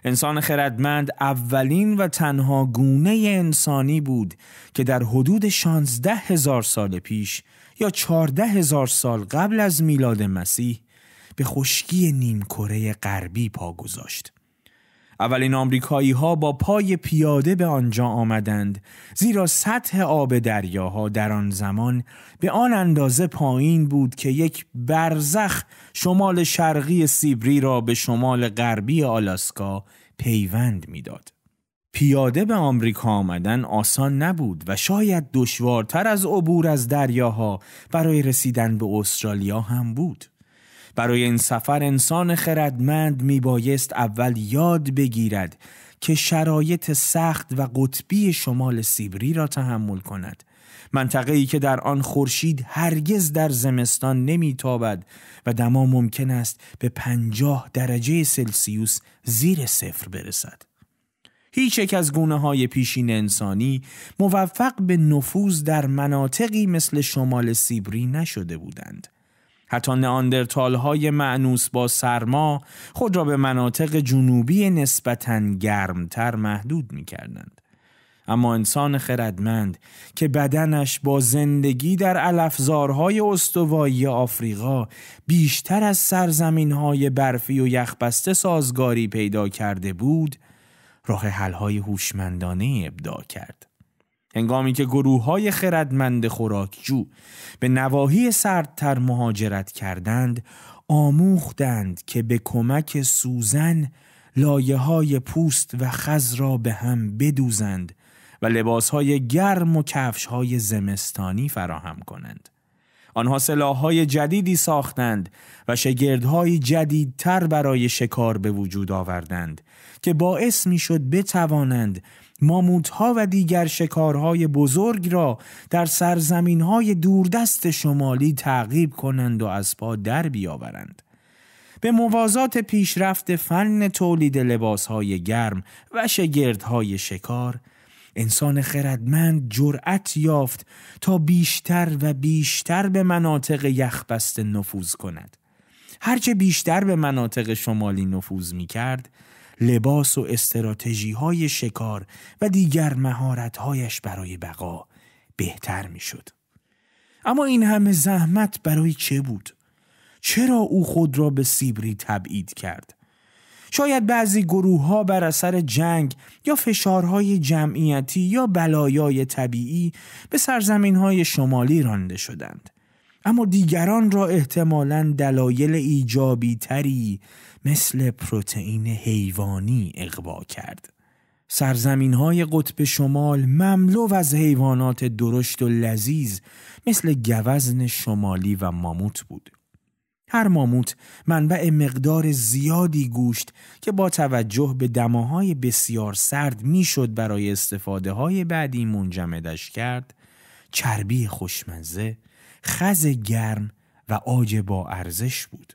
انسان خردمند اولین و تنها گونه انسانی بود که در حدود 16 هزار سال پیش یا 14 هزار سال قبل از میلاد مسیح به خشکی کره غربی پا گذاشت. اولین آمریکایی ها با پای پیاده به آنجا آمدند زیرا سطح آب دریاها در آن زمان به آن اندازه پایین بود که یک برزخ شمال شرقی سیبری را به شمال غربی آلاسکا پیوند میداد. پیاده به آمریکا آمدن آسان نبود و شاید دشوارتر از عبور از دریاها برای رسیدن به استرالیا هم بود. برای این سفر انسان خردمند بایست اول یاد بگیرد که شرایط سخت و قطبی شمال سیبری را تحمل کند منطقه ای که در آن خورشید هرگز در زمستان نمیتابد و دما ممکن است به پنجاه درجه سلسیوس زیر صفر برسد. هیچ یک از گونه های پیشین انسانی موفق به نفوذ در مناطقی مثل شمال سیبری نشده بودند. حتی ناندرتال های معنوس با سرما خود را به مناطق جنوبی نسبتاً گرمتر محدود می کردند. اما انسان خردمند که بدنش با زندگی در علفزارهای استوایی آفریقا بیشتر از های برفی و یخبسته سازگاری پیدا کرده بود، راه حلهای هوشمندانه ابداع کرد. هنگامی که گروه های خردمند خوراکجو به نواحی سردتر مهاجرت کردند آموختند که به کمک سوزن لایه های پوست و خز را به هم بدوزند و لباس های گرم و کفش های زمستانی فراهم کنند. آنها های جدیدی ساختند و شگردهای جدیدتر برای شکار به وجود آوردند که باعث شد بتوانند ماموتها و دیگر شکارهای بزرگ را در سرزمینهای دوردست شمالی تعقیب کنند و از پا در بیاورند. به موازات پیشرفت فن تولید لباسهای گرم و شگردهای شکار، انسان خردمند جرأت یافت تا بیشتر و بیشتر به مناطق یخبسته نفوذ کند. هرچه بیشتر به مناطق شمالی نفوذ می کرد، لباس و استراتژی های شکار و دیگر هایش برای بقا بهتر میشد. اما این همه زحمت برای چه بود؟ چرا او خود را به سیبری تبعید کرد؟ شاید بعضی گروه ها بر اثر جنگ یا فشارهای جمعیتی یا بلایای طبیعی به سرزمین های شمالی رانده شدند. اما دیگران را احتمالا دلایل ایجابی تری مثل پروتئین حیوانی اقوا کرد. سرزمین های قطب شمال مملو از حیوانات درشت و لذیذ مثل گوزن شمالی و ماموت بود. هر ماموت منبع مقدار زیادی گوشت که با توجه به دماهای بسیار سرد میشد برای استفاده های بعدی منجمدش کرد چربی خوشمزه خز گرم و آج با ارزش بود.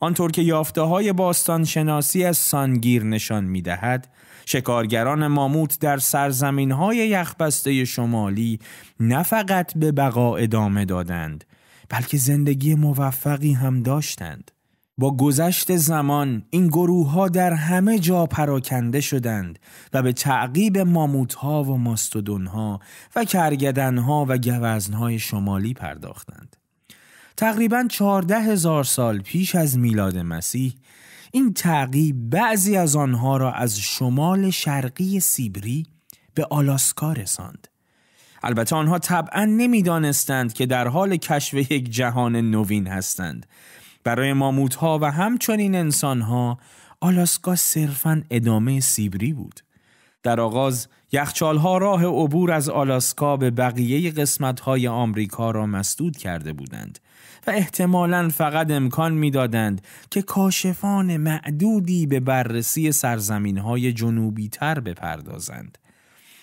آنطور که یافته های باستان شناسی از سانگیر نشان می دهد، شکارگران ماموت در سرزمین های یخبسته شمالی نه فقط به بقا ادامه دادند، بلکه زندگی موفقی هم داشتند. با گذشت زمان این گروه ها در همه جا پراکنده شدند و به تعقیب ماموت ها و ماستودون ها و کرگدن ها و گوزن های شمالی پرداختند. تقریبا چارده هزار سال پیش از میلاد مسیح این تعقیب بعضی از آنها را از شمال شرقی سیبری به آلاسکا رساند. البته آنها طبعا نمیدانستند که در حال کشف یک جهان نوین هستند برای ماموت ها و همچنین انسان ها آلاسکا صرفا ادامه سیبری بود. در آغاز یخچال ها راه عبور از آلاسکا به بقیه قسمت های آمریکا را مسدود کرده بودند و احتمالا فقط امکان میدادند که کاشفان معدودی به بررسی سرزمین های جنوبی تر بپردازند.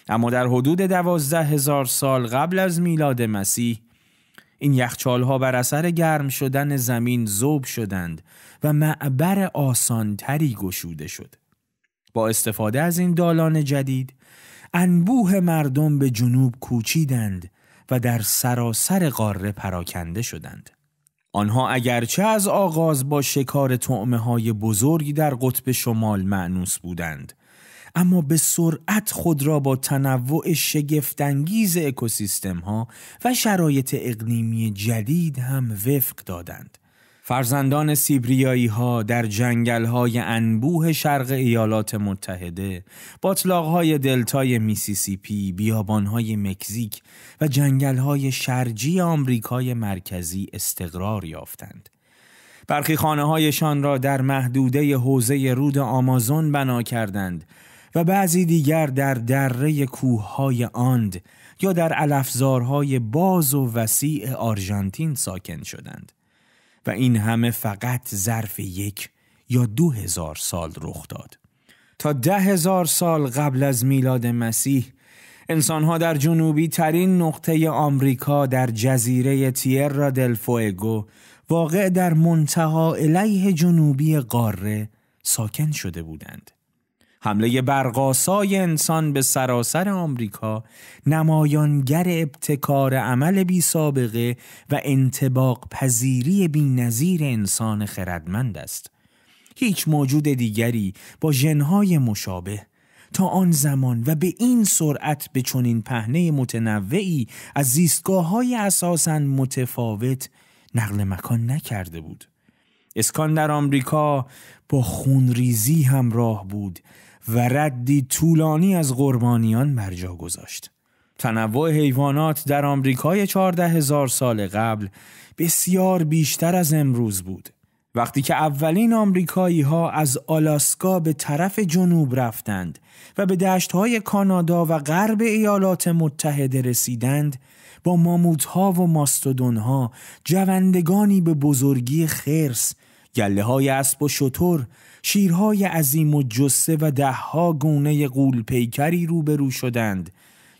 اما در حدود دوازده هزار سال قبل از میلاد مسیح این یخچالها بر اثر گرم شدن زمین زوب شدند و معبر آسانتری گشوده شد. با استفاده از این دالان جدید، انبوه مردم به جنوب کوچیدند و در سراسر قاره پراکنده شدند. آنها اگرچه از آغاز با شکار طعمه های بزرگی در قطب شمال معنوس بودند اما به سرعت خود را با تنوع شگفتانگیز اکوسیستم ها و شرایط اقلیمی جدید هم وفق دادند. فرزندان سیبریایی ها در جنگل های انبوه شرق ایالات متحده، باطلاق های دلتای میسیسیپی، بیابان های مکزیک و جنگل های شرجی آمریکای مرکزی استقرار یافتند. برخی خانه هایشان را در محدوده حوزه رود آمازون بنا کردند و بعضی دیگر در دره کوههای آند یا در علفزارهای باز و وسیع آرژانتین ساکن شدند و این همه فقط ظرف یک یا دو هزار سال رخ داد تا ده هزار سال قبل از میلاد مسیح انسانها در جنوبی ترین نقطه آمریکا در جزیره تیرا دل فوئگو واقع در منتها علیه جنوبی قاره ساکن شده بودند حمله برقاسای انسان به سراسر آمریکا نمایانگر ابتکار عمل بی سابقه و انتباق پذیری بی نظیر انسان خردمند است. هیچ موجود دیگری با جنهای مشابه تا آن زمان و به این سرعت به چنین پهنه متنوعی از زیستگاه های اساساً متفاوت نقل مکان نکرده بود. اسکان در آمریکا با خونریزی همراه بود و ردی طولانی از قربانیان بر جا گذاشت. تنوع حیوانات در آمریکای چهارده هزار سال قبل بسیار بیشتر از امروز بود. وقتی که اولین آمریکایی ها از آلاسکا به طرف جنوب رفتند و به دشت های کانادا و غرب ایالات متحده رسیدند با ماموت ها و ماستودون ها جوندگانی به بزرگی خرس گله های اسب و شتر شیرهای عظیم و جسه و دهها گونه قول پیکری روبرو شدند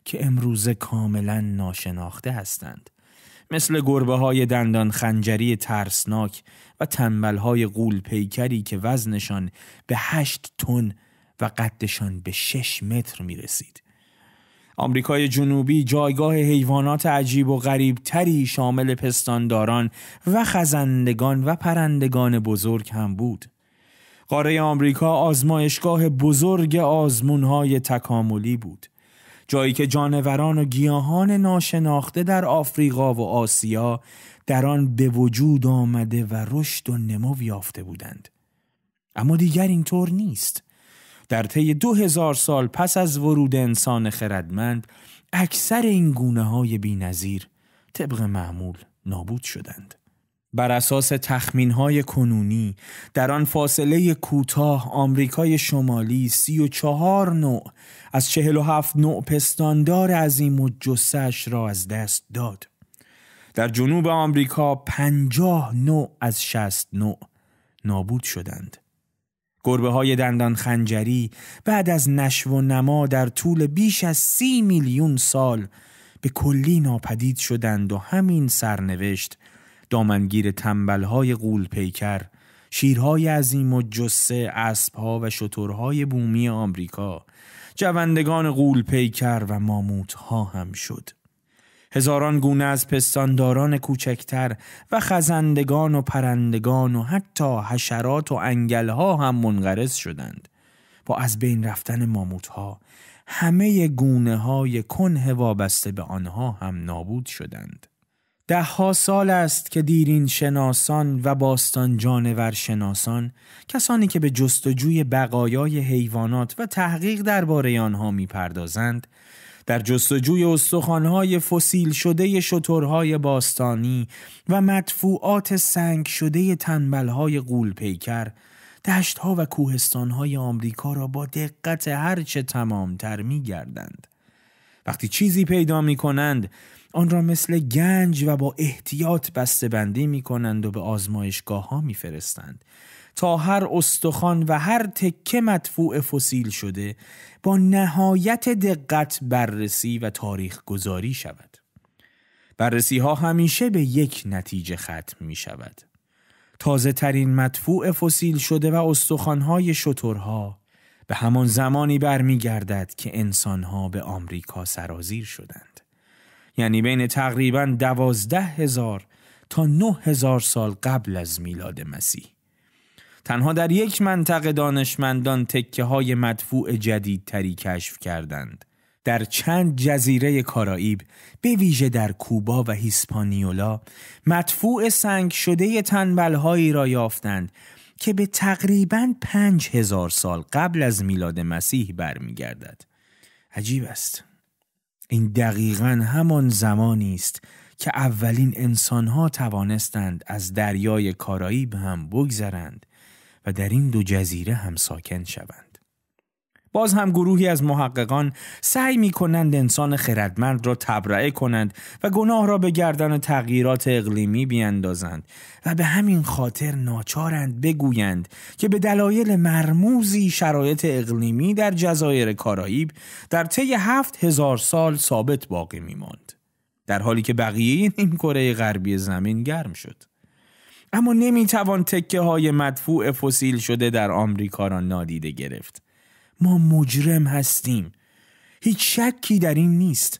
که امروز کاملا ناشناخته هستند. مثل گربه های دندان خنجری ترسناک و تنبل های قول پیکری که وزنشان به هشت تن و قدشان به شش متر می رسید. آمریکای جنوبی جایگاه حیوانات عجیب و غریب تری شامل پستانداران و خزندگان و پرندگان بزرگ هم بود. قاره آمریکا آزمایشگاه بزرگ آزمونهای تکاملی بود جایی که جانوران و گیاهان ناشناخته در آفریقا و آسیا در آن به وجود آمده و رشد و نمو یافته بودند اما دیگر اینطور نیست در طی دو هزار سال پس از ورود انسان خردمند اکثر این گونه های بی نظیر طبق معمول نابود شدند بر اساس های کنونی در آن فاصله کوتاه آمریکای شمالی سی و نوع از چهل و هفت نوع پستاندار عظیم و جسش را از دست داد در جنوب آمریکا پنجاه نوع از شست نوع نابود شدند گربه های دندان خنجری بعد از نشو و نما در طول بیش از سی میلیون سال به کلی ناپدید شدند و همین سرنوشت دامنگیر تنبلهای قول پیکر، شیرهای عظیم و جسه اسبها و شترهای بومی آمریکا، جوندگان قول پیکر و ماموتها هم شد. هزاران گونه از پستانداران کوچکتر و خزندگان و پرندگان و حتی حشرات و انگلها هم منقرض شدند. با از بین رفتن ماموتها همه گونه های کنه وابسته به آنها هم نابود شدند. ده ها سال است که دیرین شناسان و باستان جانور شناسان کسانی که به جستجوی بقایای حیوانات و تحقیق درباره آنها میپردازند در جستجوی استخوان‌های فسیل شده شترهای باستانی و مدفوعات سنگ شده تنبلهای قول پیکر دشتها و کوهستانهای آمریکا را با دقت هرچه تمامتر می گردند. وقتی چیزی پیدا می کنند آن را مثل گنج و با احتیاط بسته بندی می کنند و به آزمایشگاه ها می فرستند. تا هر استخوان و هر تکه مدفوع فسیل شده با نهایت دقت بررسی و تاریخ گذاری شود. بررسی ها همیشه به یک نتیجه ختم می شود. تازه ترین مدفوع فسیل شده و استخوانهای شترها به همان زمانی برمیگردد که انسانها به آمریکا سرازیر شدند. یعنی بین تقریبا دوازده هزار تا نه هزار سال قبل از میلاد مسیح تنها در یک منطقه دانشمندان تکه های مدفوع تری کشف کردند در چند جزیره کارائیب به ویژه در کوبا و هیسپانیولا مدفوع سنگ شده تنبلهایی را یافتند که به تقریبا پنج هزار سال قبل از میلاد مسیح برمیگردد عجیب است این دقیقا همان زمانی است که اولین انسانها توانستند از دریای کارایی به هم بگذرند و در این دو جزیره هم ساکن شوند. باز هم گروهی از محققان سعی می کنند انسان خردمند را تبرعه کنند و گناه را به گردن تغییرات اقلیمی بیندازند و به همین خاطر ناچارند بگویند که به دلایل مرموزی شرایط اقلیمی در جزایر کارائیب در طی هفت هزار سال ثابت باقی می ماند. در حالی که بقیه این کره غربی زمین گرم شد. اما توان تکه های مدفوع فسیل شده در آمریکا را نادیده گرفت. ما مجرم هستیم هیچ شکی در این نیست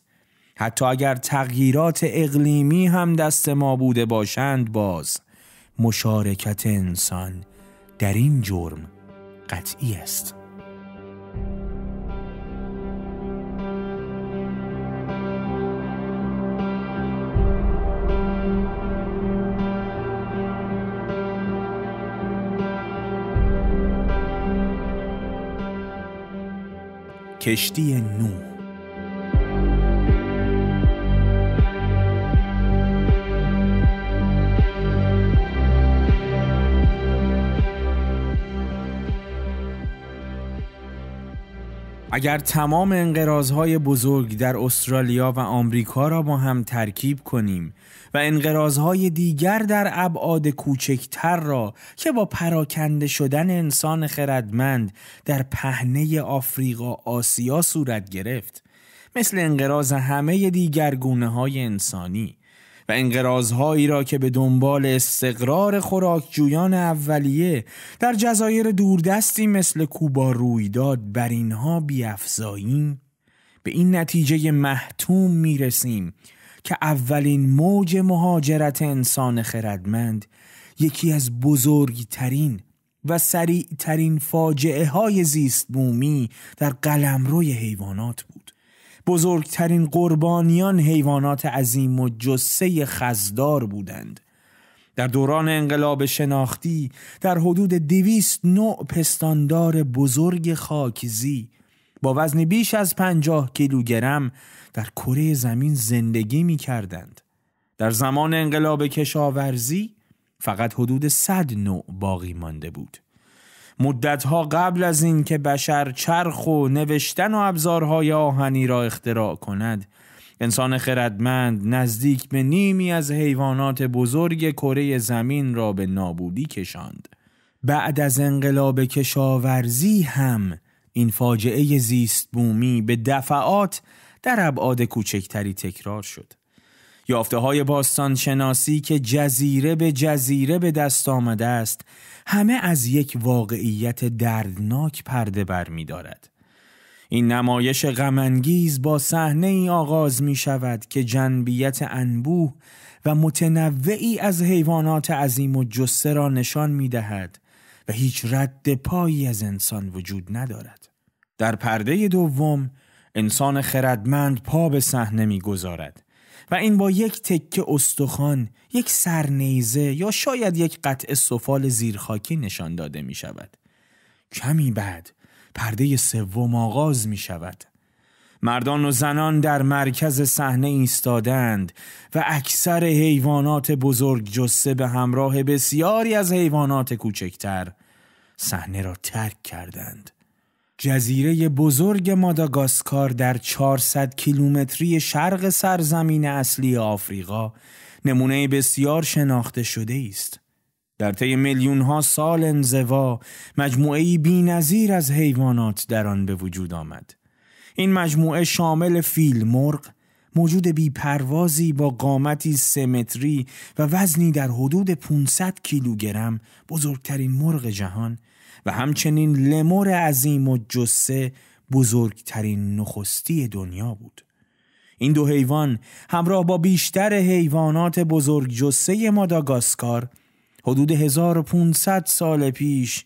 حتی اگر تغییرات اقلیمی هم دست ما بوده باشند باز مشارکت انسان در این جرم قطعی است کشتی نو اگر تمام انقرازهای بزرگ در استرالیا و آمریکا را با هم ترکیب کنیم و انقرازهای دیگر در ابعاد کوچکتر را که با پراکنده شدن انسان خردمند در پهنه آفریقا آسیا صورت گرفت مثل انقراض همه دیگر گونه های انسانی و انقرازهایی را که به دنبال استقرار خوراکجویان اولیه در جزایر دوردستی مثل کوبا رویداد بر اینها بیافزاییم به این نتیجه محتوم میرسیم که اولین موج مهاجرت انسان خردمند یکی از بزرگترین و سریعترین فاجعه های زیست بومی در قلمروی حیوانات بود بزرگترین قربانیان حیوانات عظیم و جسه خزدار بودند در دوران انقلاب شناختی در حدود دویست نوع پستاندار بزرگ خاکزی با وزن بیش از پنجاه کیلوگرم در کره زمین زندگی می کردند. در زمان انقلاب کشاورزی فقط حدود 100 نوع باقی مانده بود. مدتها قبل از اینکه بشر چرخ و نوشتن و ابزارهای آهنی را اختراع کند انسان خردمند نزدیک به نیمی از حیوانات بزرگ کره زمین را به نابودی کشاند بعد از انقلاب کشاورزی هم این فاجعه زیست بومی به دفعات در ابعاد کوچکتری تکرار شد. یافته های باستان شناسی که جزیره به جزیره به دست آمده است همه از یک واقعیت دردناک پرده بر می دارد. این نمایش غمانگیز با صحنه ای آغاز می شود که جنبیت انبوه و متنوعی از حیوانات عظیم و جسه را نشان می دهد هیچ رد پایی از انسان وجود ندارد. در پرده دوم انسان خردمند پا به صحنه میگذارد و این با یک تکه استخوان، یک سرنیزه یا شاید یک قطع سفال زیرخاکی نشان داده می شود. کمی بعد پرده سوم آغاز می شود. مردان و زنان در مرکز صحنه ایستادند و اکثر حیوانات بزرگ جسه به همراه بسیاری از حیوانات کوچکتر صحنه را ترک کردند. جزیره بزرگ ماداگاسکار در 400 کیلومتری شرق سرزمین اصلی آفریقا نمونه بسیار شناخته شده است. در طی میلیون سال انزوا مجموعه بی از حیوانات در آن به وجود آمد. این مجموعه شامل فیل مرغ، موجود پروازی با قامتی سمتری و وزنی در حدود 500 کیلوگرم بزرگترین مرغ جهان و همچنین لمر عظیم و جسه بزرگترین نخستی دنیا بود. این دو حیوان همراه با بیشتر حیوانات بزرگ جسه ماداگاسکار حدود 1500 سال پیش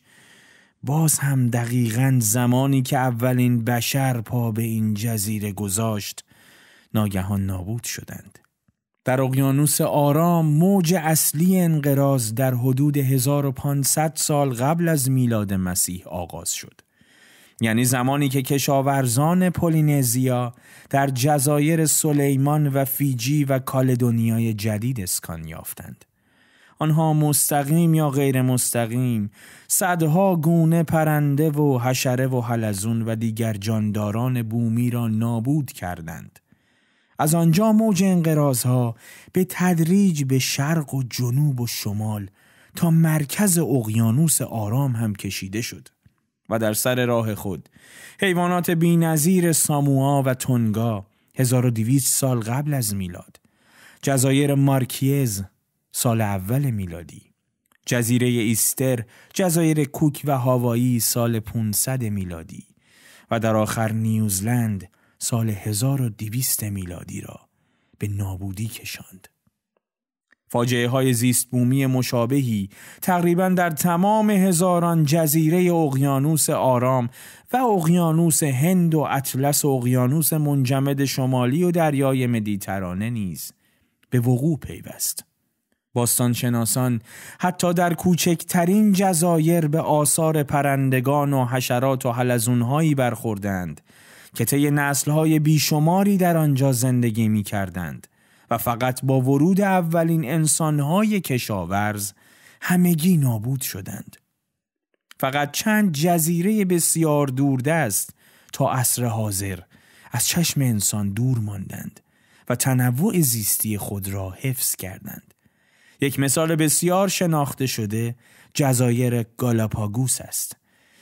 باز هم دقیقا زمانی که اولین بشر پا به این جزیره گذاشت ناگهان نابود شدند. در اقیانوس آرام موج اصلی انقراض در حدود 1500 سال قبل از میلاد مسیح آغاز شد. یعنی زمانی که کشاورزان پولینزیا در جزایر سلیمان و فیجی و کالدونیای جدید اسکان یافتند. آنها مستقیم یا غیر مستقیم صدها گونه پرنده و حشره و حلزون و دیگر جانداران بومی را نابود کردند از آنجا موج انقرازها به تدریج به شرق و جنوب و شمال تا مرکز اقیانوس آرام هم کشیده شد و در سر راه خود حیوانات بینظیر ساموآ و تونگا 1200 سال قبل از میلاد جزایر مارکیز سال اول میلادی جزیره ایستر، جزایر کوک و هاوایی سال 500 میلادی و در آخر نیوزلند سال 1200 میلادی را به نابودی کشاند. فاجعه های زیست بومی مشابهی تقریبا در تمام هزاران جزیره اقیانوس آرام و اقیانوس هند و اطلس و اقیانوس منجمد شمالی و دریای مدیترانه نیز به وقوع پیوست. باستانشناسان حتی در کوچکترین جزایر به آثار پرندگان و حشرات و حلزونهایی برخوردند که طی نسلهای بیشماری در آنجا زندگی می کردند و فقط با ورود اولین انسانهای کشاورز همگی نابود شدند. فقط چند جزیره بسیار دوردست تا عصر حاضر از چشم انسان دور ماندند و تنوع زیستی خود را حفظ کردند. یک مثال بسیار شناخته شده جزایر گالاپاگوس است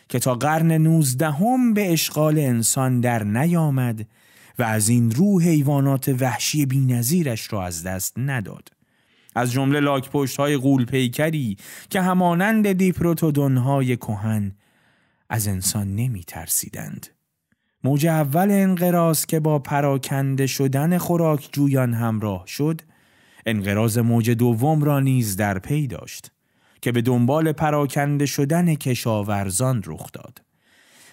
که تا قرن نوزدهم به اشغال انسان در نیامد و از این رو حیوانات وحشی بینظیرش را از دست نداد از جمله لاکپشت های غول پیکری که همانند دیپروتودون های کهن از انسان نمی ترسیدند. موج اول انقراض که با پراکنده شدن خوراک جویان همراه شد انقراض موج دوم را نیز در پی داشت که به دنبال پراکنده شدن کشاورزان رخ داد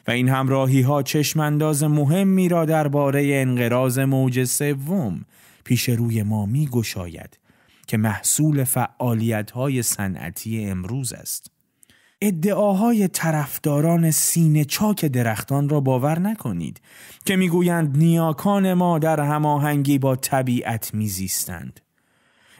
و این همراهی ها چشمانداز مهمی را درباره انقراض موج سوم پیش روی ما می گشاید که محصول فعالیت های صنعتی امروز است ادعاهای طرفداران سینه چاک درختان را باور نکنید که میگویند نیاکان ما در هماهنگی با طبیعت میزیستند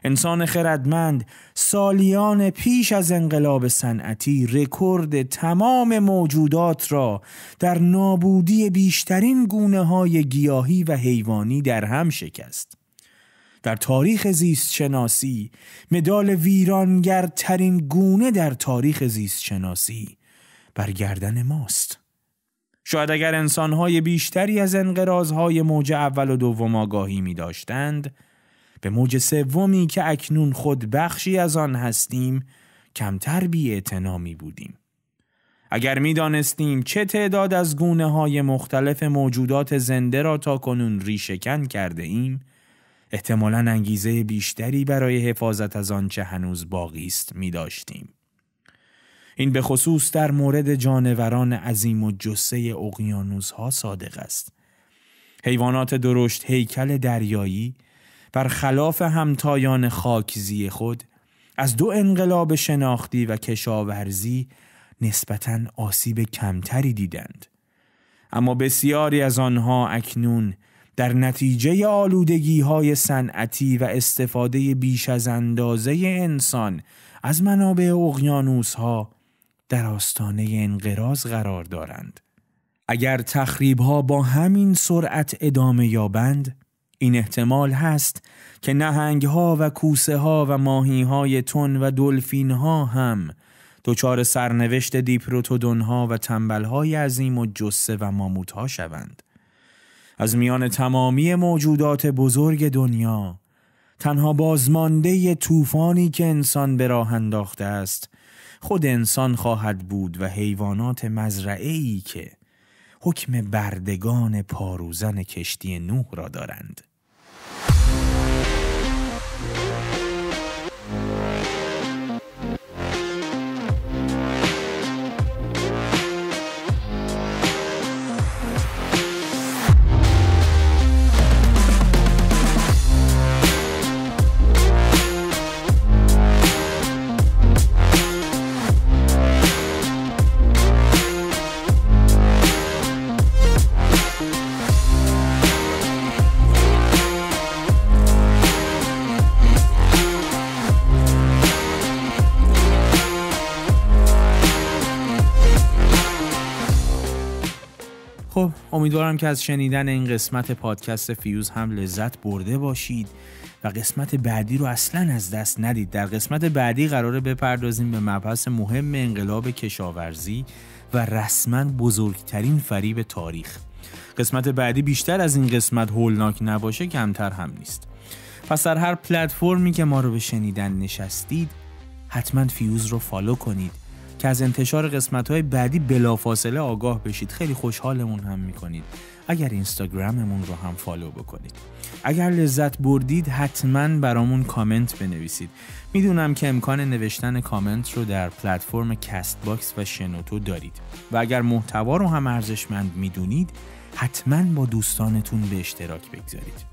انسان خردمند سالیان پیش از انقلاب صنعتی رکورد تمام موجودات را در نابودی بیشترین گونه های گیاهی و حیوانی در هم شکست در تاریخ زیست شناسی مدال ویرانگرترین گونه در تاریخ زیست شناسی بر گردن ماست شاید اگر انسانهای بیشتری از انقراض‌های موج اول و دوم آگاهی می داشتند به موج سومی که اکنون خود بخشی از آن هستیم کمتر بی می بودیم. اگر می دانستیم چه تعداد از گونه های مختلف موجودات زنده را تا کنون ریشکن کرده ایم احتمالا انگیزه بیشتری برای حفاظت از آنچه هنوز باقی است می داشتیم. این به خصوص در مورد جانوران عظیم و جسه اقیانوس ها صادق است. حیوانات درشت هیکل دریایی برخلاف همتایان خاکزی خود از دو انقلاب شناختی و کشاورزی نسبتا آسیب کمتری دیدند اما بسیاری از آنها اکنون در نتیجه آلودگی های صنعتی و استفاده بیش از اندازه انسان از منابع اقیانوس ها در آستانه انقراض قرار دارند. اگر تخریب ها با همین سرعت ادامه یابند، این احتمال هست که نهنگ ها و کوسه ها و ماهی های تن و دلفین ها هم دچار سرنوشت دیپروتودون ها و تنبل های عظیم و جسه و ماموت ها شوند. از میان تمامی موجودات بزرگ دنیا تنها بازمانده طوفانی که انسان به راه انداخته است خود انسان خواهد بود و حیوانات ای که حکم بردگان پاروزن کشتی نوح را دارند. you خب، امیدوارم که از شنیدن این قسمت پادکست فیوز هم لذت برده باشید و قسمت بعدی رو اصلا از دست ندید در قسمت بعدی قراره بپردازیم به مبحث مهم انقلاب کشاورزی و رسما بزرگترین فریب تاریخ قسمت بعدی بیشتر از این قسمت هولناک نباشه کمتر هم نیست پس در هر پلتفرمی که ما رو به شنیدن نشستید حتما فیوز رو فالو کنید که از انتشار قسمت های بعدی بلافاصله آگاه بشید خیلی خوشحالمون هم میکنید اگر اینستاگراممون رو هم فالو بکنید اگر لذت بردید حتما برامون کامنت بنویسید میدونم که امکان نوشتن کامنت رو در پلتفرم کست باکس و شنوتو دارید و اگر محتوا رو هم ارزشمند میدونید حتما با دوستانتون به اشتراک بگذارید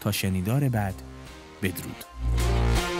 تا شنیدار بعد بدرود